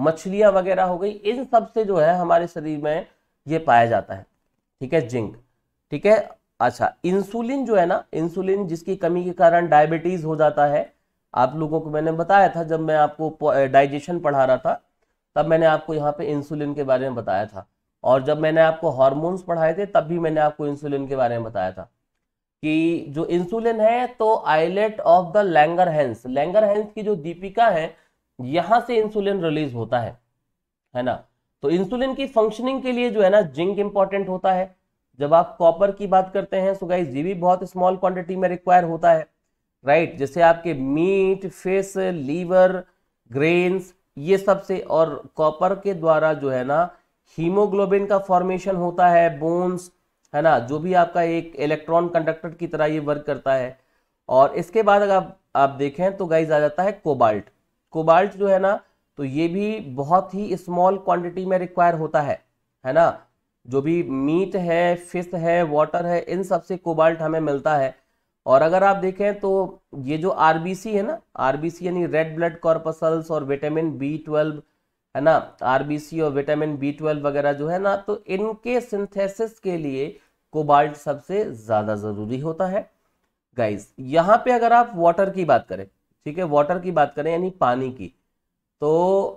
मछलियां वगैरह हो गई इन सब से जो है हमारे शरीर में ये पाया जाता है ठीक है जिंक ठीक है अच्छा इंसुलिन जो है ना इंसुलिन जिसकी कमी के कारण डायबिटीज हो जाता है आप लोगों को मैंने बताया था जब मैं आपको डाइजेशन पढ़ा रहा था तब मैंने आपको यहाँ पे इंसुलिन के बारे में बताया था और जब मैंने आपको हॉर्मोन्स पढ़ाए थे तब भी मैंने आपको इंसुलिन के बारे में बताया था कि जो इंसुलिन है तो islet of the Langerhans Langerhans की जो दीपिका है यहाँ से इंसुलिन रिलीज होता है है ना तो इंसुलिन की फंक्शनिंग के लिए जो है ना जिंक इंपॉर्टेंट होता है जब आप कॉपर की बात करते हैं सो गाइस ये भी बहुत स्मॉल क्वांटिटी में रिक्वायर होता है राइट जैसे आपके मीट फिश लीवर ग्रेन्स ये सबसे और कॉपर के द्वारा जो है ना हीमोग्लोबिन का फॉर्मेशन होता है बोन्स है ना जो भी आपका एक इलेक्ट्रॉन कंडक्टर की तरह ये वर्क करता है और इसके बाद अगर आप, आप देखें तो गाइज आ जाता है कोबाल्ट कोबाल्ट जो है ना तो ये भी बहुत ही स्मॉल क्वांटिटी में रिक्वायर होता है है ना जो भी मीट है फिश है वाटर है इन सब से कोबाल्ट हमें मिलता है और अगर आप देखें तो ये जो आरबीसी है ना आरबीसी यानी रेड ब्लड कॉर्पसल्स और विटामिन बी ट्वेल्व है ना आरबीसी और विटामिन बी ट्वेल्व वगैरह जो है ना तो इनके सिंथेसिस के लिए कोबाल्ट सबसे ज़्यादा ज़रूरी होता है गाइस यहाँ पे अगर आप वाटर की बात करें ठीक है वाटर की बात करें यानी पानी की तो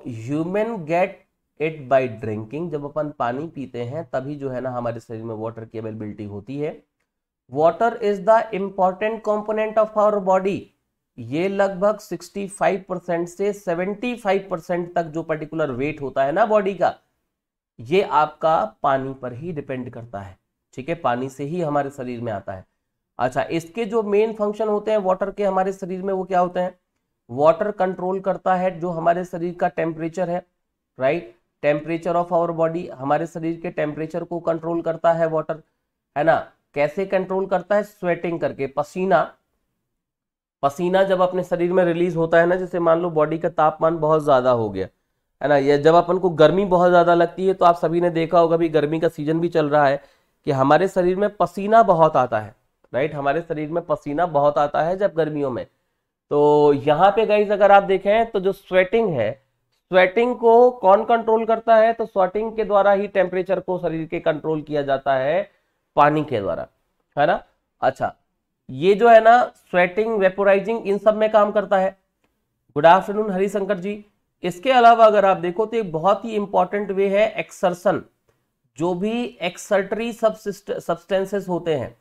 human get it by drinking जब अपन पानी पीते हैं तभी जो है ना हमारे शरीर में वाटर की अवेलेबिलिटी होती है water is the important component of our body ये लगभग 65 परसेंट से 75 परसेंट तक जो पर्टिकुलर वेट होता है ना बॉडी का ये आपका पानी पर ही डिपेंड करता है ठीक है पानी से ही हमारे शरीर में आता है अच्छा इसके जो मेन फंक्शन होते हैं वाटर के हमारे शरीर में वो क्या होते हैं वाटर कंट्रोल करता है जो हमारे शरीर का टेम्परेचर है right temperature of our body हमारे शरीर के टेम्परेचर को कंट्रोल करता है वाटर है ना कैसे कंट्रोल करता है स्वेटिंग करके पसीना पसीना जब अपने शरीर में रिलीज होता है ना जैसे मान लो बॉडी का तापमान बहुत ज़्यादा हो गया है ना या जब अपन को गर्मी बहुत ज़्यादा लगती है तो आप सभी ने देखा होगा भी गर्मी का सीजन भी चल रहा है कि हमारे शरीर में पसीना बहुत आता है राइट हमारे शरीर में पसीना बहुत आता है जब गर्मियों में तो यहाँ पे गाइज अगर आप देखें तो जो स्वेटिंग है स्वेटिंग को कौन कंट्रोल करता है तो स्वेटिंग के द्वारा ही टेम्परेचर को शरीर के कंट्रोल किया जाता है पानी के द्वारा है ना अच्छा ये जो है ना स्वेटिंग वेपोराइजिंग इन सब में काम करता है गुड आफ्टरनून हरिशंकर जी इसके अलावा अगर आप देखो तो एक बहुत ही इंपॉर्टेंट वे है एक्सर्सन जो भी एक्सर्टरी सब्सटेंसेस होते हैं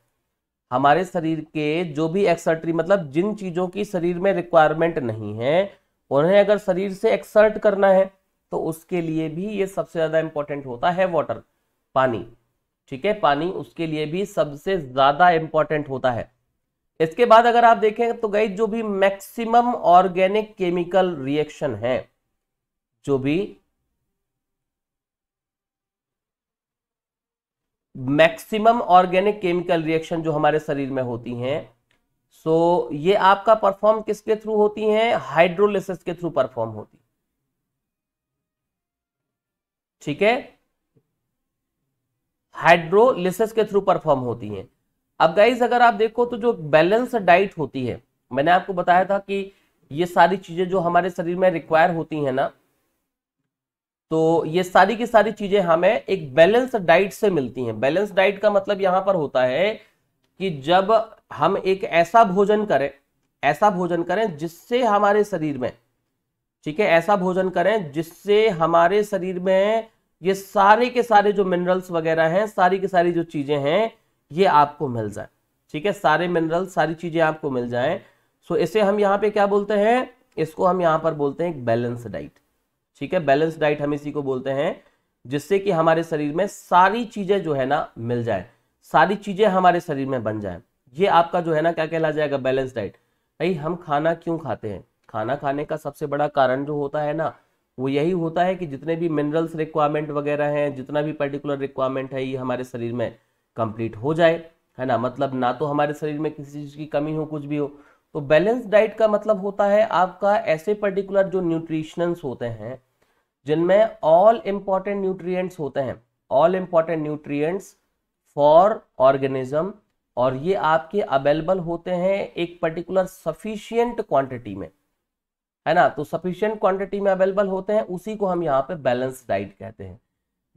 हमारे शरीर के जो भी एक्सर्टरी मतलब जिन चीज़ों की शरीर में रिक्वायरमेंट नहीं है उन्हें अगर शरीर से एक्सर्ट करना है तो उसके लिए भी ये सबसे ज़्यादा इंपॉर्टेंट होता है वॉटर पानी ठीक है पानी उसके लिए भी सबसे ज़्यादा इंपॉर्टेंट होता है इसके बाद अगर आप देखें तो गई जो भी मैक्सिमम ऑर्गेनिक केमिकल रिएक्शन है जो भी मैक्सिमम ऑर्गेनिक केमिकल रिएक्शन जो हमारे शरीर में होती हैं सो so, ये आपका परफॉर्म किसके थ्रू होती हैं हाइड्रोलिसिस के थ्रू परफॉर्म होती ठीक है हाइड्रोलिसिस के थ्रू परफॉर्म होती हैं अब गाइज अगर आप देखो तो जो बैलेंस डाइट होती है मैंने आपको बताया था कि ये सारी चीजें जो हमारे शरीर में रिक्वायर होती है ना तो ये सारी की सारी चीजें हमें एक बैलेंस डाइट से मिलती हैं बैलेंस डाइट का मतलब यहां पर होता है कि जब हम एक ऐसा भोजन करें ऐसा भोजन करें जिससे हमारे शरीर में ठीक है ऐसा भोजन करें जिससे हमारे शरीर में ये सारे के सारे जो मिनरल्स वगैरह हैं सारी की सारी जो चीजें हैं ये आपको मिल जाए ठीक है सारे मिनरल सारी चीजें आपको मिल जाए सो इसे हम यहाँ पे क्या बोलते हैं इसको हम यहाँ पर बोलते हैं बैलेंस डाइट ठीक है बैलेंस डाइट हम इसी को बोलते हैं जिससे कि हमारे शरीर में सारी चीजें जो है ना मिल जाए सारी चीजें हमारे शरीर में बन जाए ये आपका जो है ना क्या कहला जाएगा बैलेंस डाइट भाई हम खाना क्यों खाते हैं खाना खाने का सबसे बड़ा कारण जो होता है ना वो यही होता है कि जितने भी मिनरल्स रिक्वायरमेंट वगैरह हैं जितना भी पर्टिकुलर रिक्वायरमेंट है ये हमारे शरीर में कंप्लीट हो जाए है ना मतलब ना तो हमारे शरीर में किसी चीज़ की कमी हो कुछ भी हो तो बैलेंस डाइट का मतलब होता है आपका ऐसे पर्टिकुलर जो न्यूट्रिशनस होते हैं जिनमें ऑल इम्पॉर्टेंट न्यूट्रिएंट्स होते हैं all important nutrients for organism और ये आपके अवेलेबल होते हैं एक पर्टिकुलर सफिशियंट क्वांटिटी में है ना तो सफिशियंट क्वांटिटी में अवेलेबल होते हैं उसी को हम यहाँ पे बैलेंस डाइट कहते हैं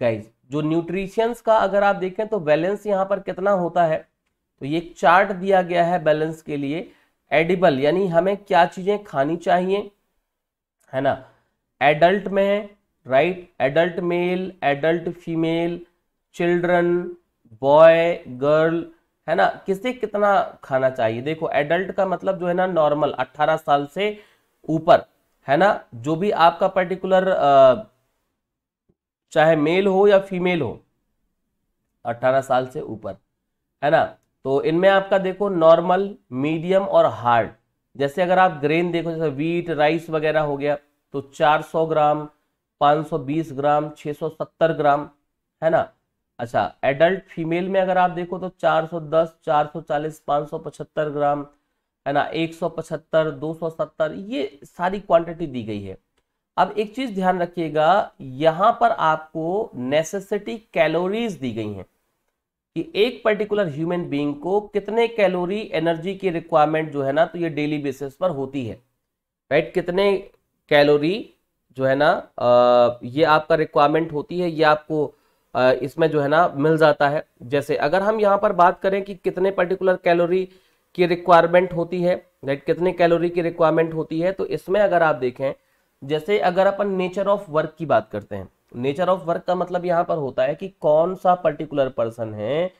गाइज जो न्यूट्रिशंस का अगर आप देखें तो बैलेंस यहाँ पर कितना होता है तो ये चार्ट दिया गया है बैलेंस के लिए एडिबल यानी हमें क्या चीज़ें खानी चाहिए है ना एडल्ट में right adult male adult female children boy girl है ना किसे कितना खाना चाहिए देखो एडल्ट का मतलब जो है ना नॉर्मल 18 साल से ऊपर है ना जो भी आपका पर्टिकुलर चाहे मेल हो या फीमेल हो 18 साल से ऊपर है ना तो इनमें आपका देखो नॉर्मल मीडियम और हार्ड जैसे अगर आप ग्रेन देखो जैसे वीट राइस वगैरह हो गया तो 400 ग्राम 520 ग्राम 670 ग्राम है ना अच्छा एडल्ट फीमेल में अगर आप देखो तो 410 440 575 ग्राम है ना 175 270 ये सारी क्वांटिटी दी गई है अब एक चीज ध्यान रखिएगा यहां पर आपको नेसेसिटी कैलोरीज दी गई हैं कि एक पर्टिकुलर ह्यूमन बीइंग को कितने कैलोरी एनर्जी की रिक्वायरमेंट जो है ना तो ये डेली बेसिस पर होती है राइट कितने कैलोरी जो है ना ये आपका रिक्वायरमेंट होती है ये आपको इसमें जो है ना मिल जाता है जैसे अगर हम यहाँ पर बात करें कि कितने पर्टिकुलर कैलोरी की रिक्वायरमेंट होती है राइट कितने कैलोरी की रिक्वायरमेंट होती है तो इसमें अगर आप देखें जैसे अगर अपन नेचर ऑफ वर्क की बात करते हैं नेचर ऑफ वर्क का मतलब यहाँ पर होता है कि कौन सा पर्टिकुलर पर्सन है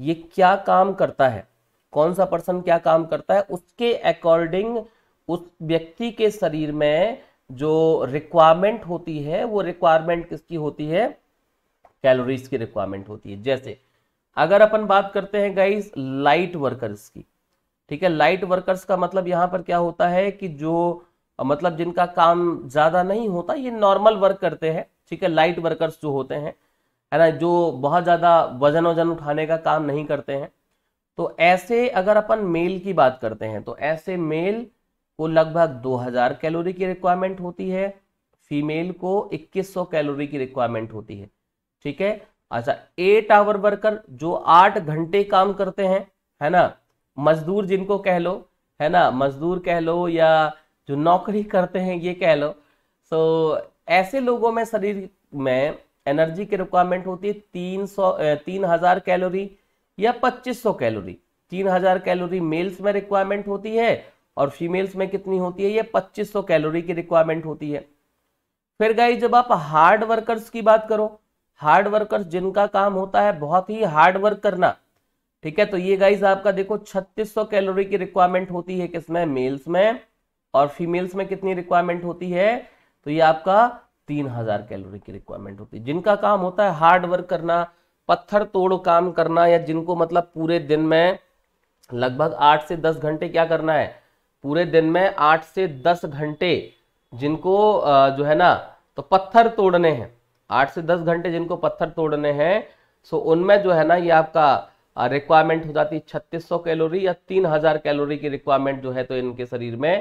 ये क्या काम करता है कौन सा पर्सन क्या काम करता है उसके अकॉर्डिंग उस व्यक्ति के शरीर में जो रिक्वायरमेंट होती है वो रिक्वायरमेंट किसकी होती है कैलोरीज की रिक्वायरमेंट होती है जैसे अगर अपन बात करते हैं गाइस लाइट वर्कर्स की ठीक है लाइट वर्कर्स का मतलब यहाँ पर क्या होता है कि जो मतलब जिनका काम ज़्यादा नहीं होता ये नॉर्मल वर्क करते हैं ठीक है लाइट वर्कर्स जो होते हैं है ना जो बहुत ज़्यादा वजन वजन उठाने का काम नहीं करते हैं तो ऐसे अगर अपन मेल की बात करते हैं तो ऐसे मेल को लगभग 2000 कैलोरी की रिक्वायरमेंट होती है फीमेल को 2100 कैलोरी की रिक्वायरमेंट होती है ठीक है अच्छा एट आवर वर्कर जो आठ घंटे काम करते हैं है ना मजदूर जिनको कह लो है ना मजदूर कह लो या जो नौकरी करते हैं ये कह लो सो so, ऐसे लोगों में शरीर में एनर्जी की रिक्वायरमेंट होती है तीन सौ तीन हजार कैलोरी या पच्चीस सौ कैलोरी तीन हजार कैलोरी मेल्स में रिक्वायरमेंट होती है और फीमेल्स में कितनी होती है ये पच्चीस सौ कैलोरी की रिक्वायरमेंट होती है फिर गई जब आप हार्ड वर्कर्स की बात करो हार्ड वर्कर्स जिनका काम होता है बहुत ही हार्ड वर्क करना ठीक है तो ये गाइज आपका देखो 3600 कैलोरी की रिक्वायरमेंट होती है किसमें मेल्स में और फीमेल्स में कितनी रिक्वायरमेंट होती है तो ये आपका तीन हजार कैलोरी की रिक्वायरमेंट होती है जिनका काम होता है हार्ड वर्क करना पत्थर तोड़ काम करना या जिनको मतलब पूरे दिन में लगभग आठ से दस घंटे क्या करना है पूरे दिन में आठ से दस घंटे जिनको जो है ना तो पत्थर तोड़ने हैं आठ से दस घंटे जिनको पत्थर तोड़ने हैं सो उनमें जो है ना ये आपका रिक्वायरमेंट हो जाती है छत्तीस कैलोरी या तीन हजार कैलोरी की रिक्वायरमेंट जो है तो इनके शरीर में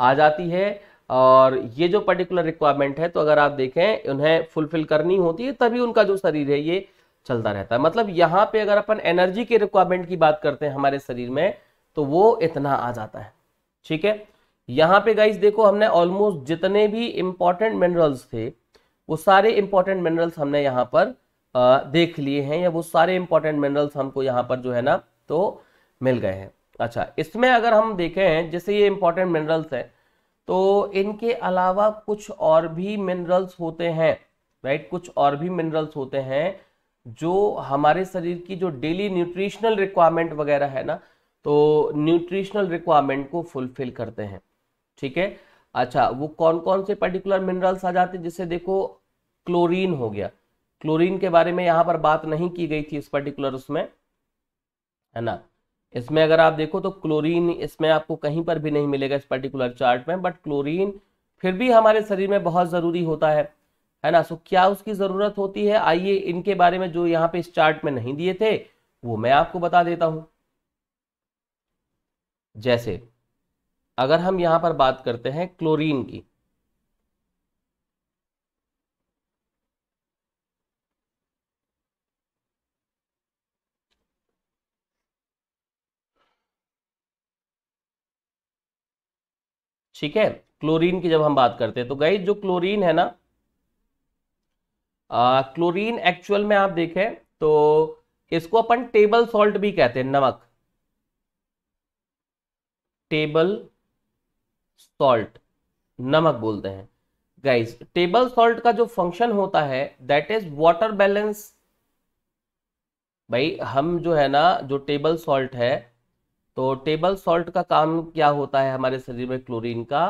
आ जाती है और ये जो पर्टिकुलर रिक्वायरमेंट है तो अगर आप देखें उन्हें फुलफिल करनी होती है तभी उनका जो शरीर है ये चलता रहता है मतलब यहाँ पे अगर अपन एनर्जी के रिक्वायरमेंट की बात करते हैं हमारे शरीर में तो वो इतना आ जाता है ठीक है यहाँ पे गाइज देखो हमने ऑलमोस्ट जितने भी इम्पॉर्टेंट मिनरल्स थे वो सारे इंपॉर्टेंट मिनरल्स हमने यहाँ पर आ, देख लिए हैं या वो सारे इंपॉर्टेंट मिनरल्स हमको यहाँ पर जो है ना तो मिल गए हैं अच्छा इसमें अगर हम देखें जैसे ये इंपॉर्टेंट मिनरल्स है तो इनके अलावा कुछ और भी मिनरल्स होते हैं राइट कुछ और भी मिनरल्स होते हैं जो हमारे शरीर की जो डेली न्यूट्रिशनल रिक्वायरमेंट वगैरह है ना तो न्यूट्रिशनल रिक्वायरमेंट को फुलफिल करते हैं ठीक है अच्छा वो कौन कौन से पर्टिकुलर मिनरल्स आ जाते हैं जिससे देखो क्लोरीन हो गया क्लोरीन के बारे में यहाँ पर बात नहीं की गई थी इस पर्टिकुलर उसमें है ना इसमें अगर आप देखो तो क्लोरीन इसमें आपको कहीं पर भी नहीं मिलेगा इस पर्टिकुलर चार्ट में बट क्लोरीन फिर भी हमारे शरीर में बहुत ज़रूरी होता है है ना सो क्या उसकी ज़रूरत होती है आइए इनके बारे में जो यहाँ पे इस चार्ट में नहीं दिए थे वो मैं आपको बता देता हूँ जैसे अगर हम यहाँ पर बात करते हैं क्लोरीन की ठीक है क्लोरीन की जब हम बात करते हैं तो गाइज जो क्लोरीन है ना आ, क्लोरीन एक्चुअल में आप देखें तो इसको अपन टेबल सॉल्ट भी कहते हैं नमक टेबल सॉल्ट नमक बोलते हैं गाइस टेबल सॉल्ट का जो फंक्शन होता है दैट इज वाटर बैलेंस भाई हम जो है ना जो टेबल सॉल्ट है तो टेबल सॉल्ट का काम क्या होता है हमारे शरीर में क्लोरीन का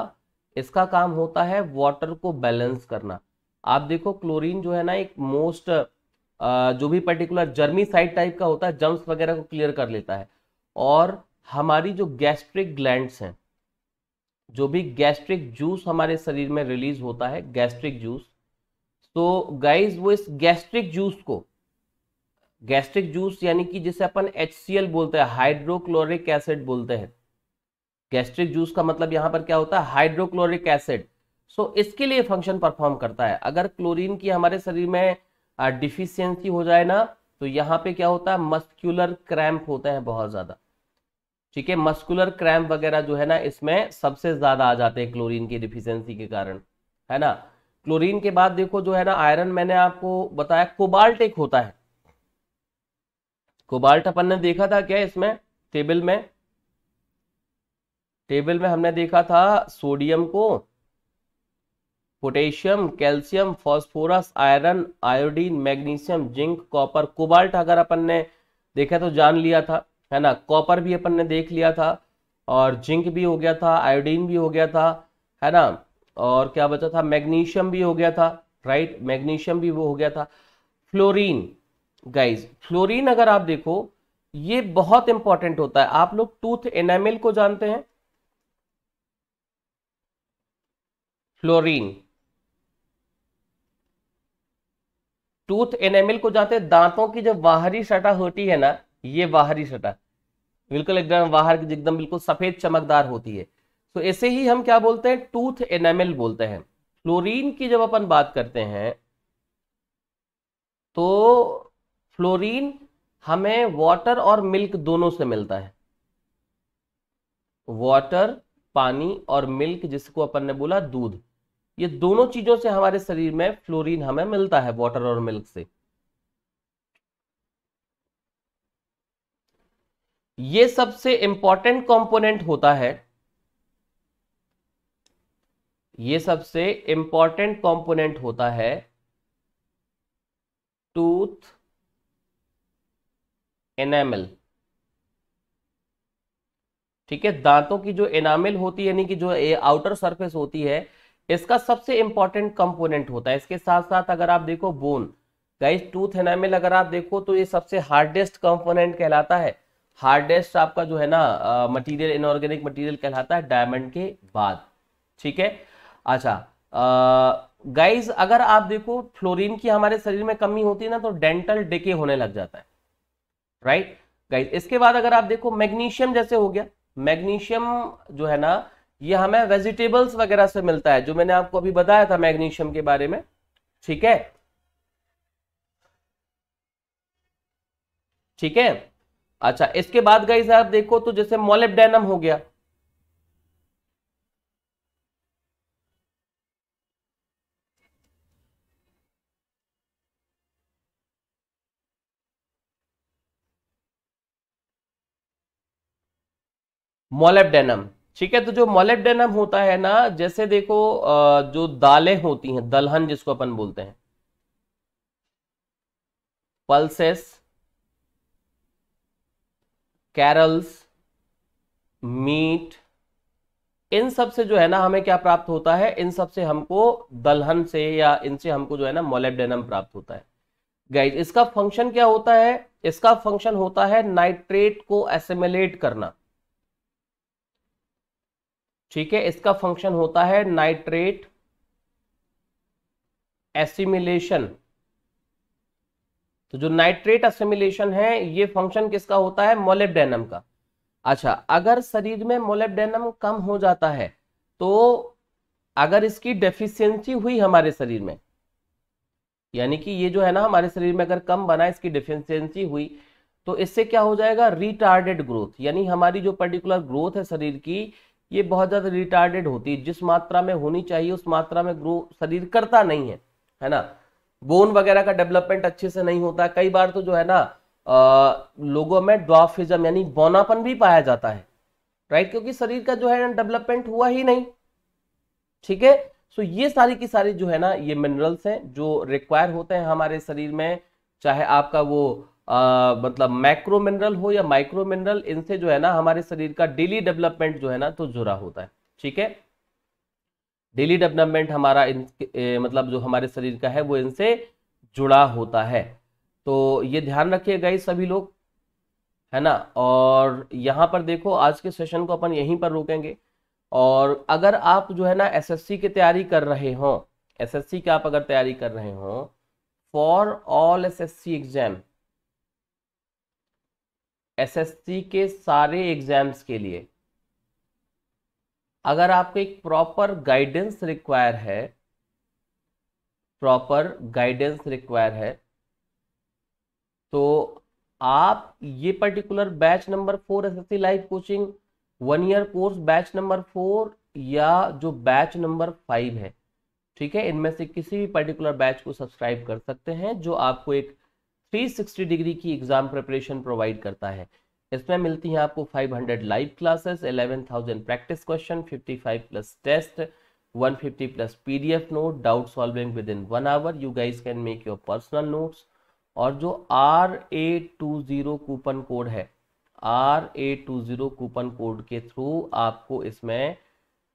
इसका काम होता है वाटर को बैलेंस करना आप देखो क्लोरीन जो है ना एक मोस्ट जो भी पर्टिकुलर जर्मी साइड टाइप का होता है जम्स वगैरह को क्लियर कर लेता है और हमारी जो गैस्ट्रिक ग्लैंड्स हैं जो भी गैस्ट्रिक जूस हमारे शरीर में रिलीज होता है गैस्ट्रिक जूस तो गाइज वो इस गैस्ट्रिक जूस को गैस्ट्रिक जूस यानी कि जिसे अपन एच बोलते हैं हाइड्रोक्लोरिक एसिड बोलते हैं गैस्ट्रिक जूस का मतलब यहाँ पर क्या होता है हाइड्रोक्लोरिक एसिड सो इसके लिए फंक्शन परफॉर्म करता है अगर क्लोरीन की हमारे शरीर में डिफिशियंसी हो जाए ना तो यहाँ पे क्या होता है मस्कुलर क्रैम्प होते हैं बहुत ज़्यादा ठीक है मस्कुलर क्रैम्प वगैरह जो है ना इसमें सबसे ज़्यादा आ जाते हैं क्लोरीन की डिफिशियंसी के कारण है ना क्लोरीन के बाद देखो जो है ना आयरन मैंने आपको बताया कोबाल्ट एक होता है कोबाल्ट अपन ने देखा था क्या इसमें टेबल में टेबल में हमने देखा था सोडियम को potassium calcium phosphorus iron iodine magnesium zinc copper cobalt अगर अपन ने देखा तो जान लिया था है ना कॉपर भी अपन ने देख लिया था और जिंक भी हो गया था आयोडीन भी हो गया था है ना और क्या बचा था मैग्नीशियम भी हो गया था राइट मैग्नीशियम भी वो हो गया था फ्लोरीन गाइज फ्लोरीन अगर आप देखो ये बहुत इंपॉर्टेंट होता है आप लोग टूथ एनामिल को जानते हैं फ्लोरीन टूथ एनामिल को जानते हैं दांतों की जो बाहरी सटा होती है ना ये बाहरी सटा बिल्कुल एकदम बाहर की एकदम बिल्कुल सफेद चमकदार होती है तो ऐसे ही हम क्या बोलते हैं टूथ एनामिल बोलते हैं फ्लोरीन की जब अपन बात करते हैं तो फ्लोरीन हमें वाटर और मिल्क दोनों से मिलता है वाटर पानी और मिल्क जिसको अपन ने बोला दूध ये दोनों चीजों से हमारे शरीर में फ्लोरीन हमें मिलता है वाटर और मिल्क से ये सबसे इंपॉर्टेंट कंपोनेंट होता है ये सबसे इंपॉर्टेंट कंपोनेंट होता है टूथ एनामिल ठीक है दांतों की जो एनामिल होती है यानी कि जो आउटर सरफेस होती है इसका सबसे इंपॉर्टेंट कंपोनेंट होता है इसके साथ साथ अगर आप देखो बोन गाइस टूथ एनामिल अगर आप देखो तो ये सबसे हार्डेस्ट कंपोनेंट कहलाता है हार्डेस्ट आपका जो है ना मटीरियल इनऑर्गेनिक मटीरियल कहलाता है डायमंड के बाद ठीक है अच्छा गाइज अगर आप देखो फ्लोरीन की हमारे शरीर में कमी होती है ना तो डेंटल डेके होने लग जाता है राइट गाइज इसके बाद अगर आप देखो मैग्नीशियम जैसे हो गया मैग्नीशियम जो है ना ये हमें वेजिटेबल्स वगैरह से मिलता है जो मैंने आपको अभी बताया था मैग्नीशियम के बारे में ठीक है ठीक है अच्छा इसके बाद गाइज आप देखो तो जैसे मोलिबडेनम हो गया मोलेबडेनम ठीक है तो जो मोलेबडेनम होता है ना जैसे देखो जो दालें होती हैं दलहन जिसको अपन बोलते हैं पल्सेस कैरल्स मीट इन सब से जो है ना हमें क्या प्राप्त होता है इन सब से हमको दलहन से या इनसे हमको जो है ना मोलेबडेनम प्राप्त होता है गाइज इसका फंक्शन क्या होता है इसका फंक्शन होता है नाइट्रेट को एसिमिलेट करना ठीक है इसका फंक्शन होता है नाइट्रेट एसिमिलेशन तो जो नाइट्रेट असिमिलेशन है ये फंक्शन किसका होता है मोलेबडेनम का अच्छा अगर शरीर में मोलेबडेनम कम हो जाता है तो अगर इसकी डेफिशिएंसी हुई हमारे शरीर में यानी कि ये जो है ना हमारे शरीर में अगर कम बना इसकी डिफिशियंसी हुई तो इससे क्या हो जाएगा रिटार्डेड ग्रोथ यानी हमारी जो पर्टिकुलर ग्रोथ है शरीर की ये बहुत ज़्यादा रिटार्डेड होती है जिस मात्रा में होनी चाहिए उस मात्रा में ग्रो शरीर करता नहीं है है ना बोन वगैरह का डेवलपमेंट अच्छे से नहीं होता कई बार तो जो है ना आ, लोगों में ड्वाफिजम यानी बोनापन भी पाया जाता है राइट क्योंकि शरीर का जो है डेवलपमेंट हुआ ही नहीं ठीक है सो ये सारी की सारी जो है ना ये मिनरल्स हैं जो रिक्वायर होते हैं हमारे शरीर में चाहे आपका वो आ, मतलब मैक्रो मिनरल हो या माइक्रो मिनरल इनसे जो है ना हमारे शरीर का डेली डेवलपमेंट जो है ना तो जुड़ा होता है ठीक है डेली डेवलपमेंट हमारा इन ए, मतलब जो हमारे शरीर का है वो इनसे जुड़ा होता है तो ये ध्यान रखिएगा ये सभी लोग है ना और यहाँ पर देखो आज के सेशन को अपन यहीं पर रोकेंगे और अगर आप जो है ना एसएससी की तैयारी कर रहे हों एसएससी की आप अगर तैयारी कर रहे हों for all SSC exam SSC के सारे एग्जाम्स के लिए अगर आपको एक प्रॉपर गाइडेंस रिक्वायर है प्रॉपर गाइडेंस रिक्वायर है तो आप ये particular batch number four S SSC live coaching one year course batch number four या जो बैच नंबर फाइव है ठीक है इनमें से किसी भी पर्टिकुलर बैच को सब्सक्राइब कर सकते हैं जो आपको एक 360 डिग्री की एग्जाम प्रिपरेशन प्रोवाइड करता है इसमें मिलती हैं आपको 500 live classes 11,000 practice question 55 plus test 150 plus PDF note doubt solving within one hour you guys can make your personal notes और जो R A two zero coupon code है R A two zero coupon code के through आपको इसमें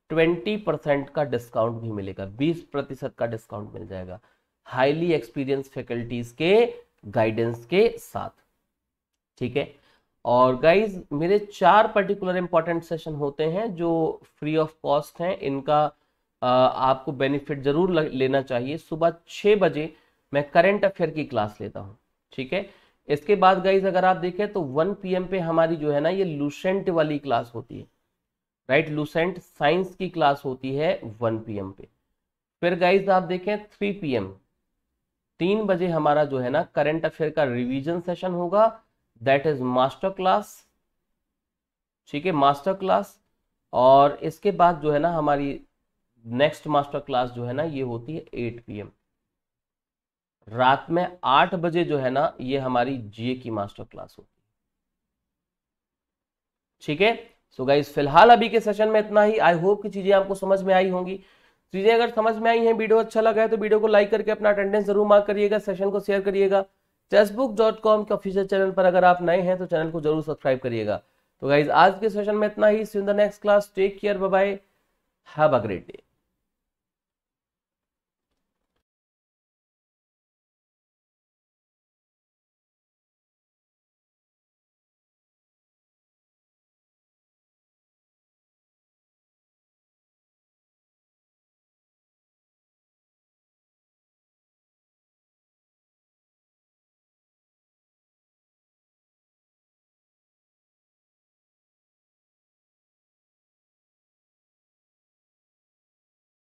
twenty percent का discount भी मिलेगा बीस प्रतिशत का डिस्काउंट मिल जाएगा हाईली एक्सपीरियंस फैकल्टीज के गाइडेंस के साथ ठीक है और गाइज मेरे चार पर्टिकुलर इंपॉर्टेंट सेशन होते हैं जो फ्री ऑफ कॉस्ट हैं इनका आपको बेनिफिट जरूर लेना चाहिए सुबह छः बजे मैं करंट अफेयर की क्लास लेता हूँ ठीक है इसके बाद गाइज अगर आप देखें तो 1 पीएम पे हमारी जो है ना ये लूसेंट वाली क्लास होती है राइट लूसेंट साइंस की क्लास होती है वन पी पे फिर गाइज आप देखें थ्री पी तीन बजे हमारा जो है ना करंट अफेयर का रिवीजन सेशन होगा दैट इज मास्टर क्लास ठीक है मास्टर क्लास और इसके बाद जो है ना हमारी नेक्स्ट मास्टर क्लास जो है ना ये होती है एट पी रात में आठ बजे जो है ना ये हमारी जीए की मास्टर क्लास होती है ठीक है सो गाइज फिलहाल अभी के सेशन में इतना ही आई होप की चीजें आपको समझ में आई होंगी चीज़ें अगर समझ में आई हैं वीडियो अच्छा लगा है तो वीडियो को लाइक करके अपना अटेंडेंस जरूर मार्क करिएगा सेशन को शेयर करिएगा चेसबुक डॉट कॉम के ऑफिशियल चैनल पर अगर आप नए हैं तो चैनल को जरूर सब्सक्राइब करिएगा तो गाइज आज के सेशन में इतना ही see the next class take care bye have a great day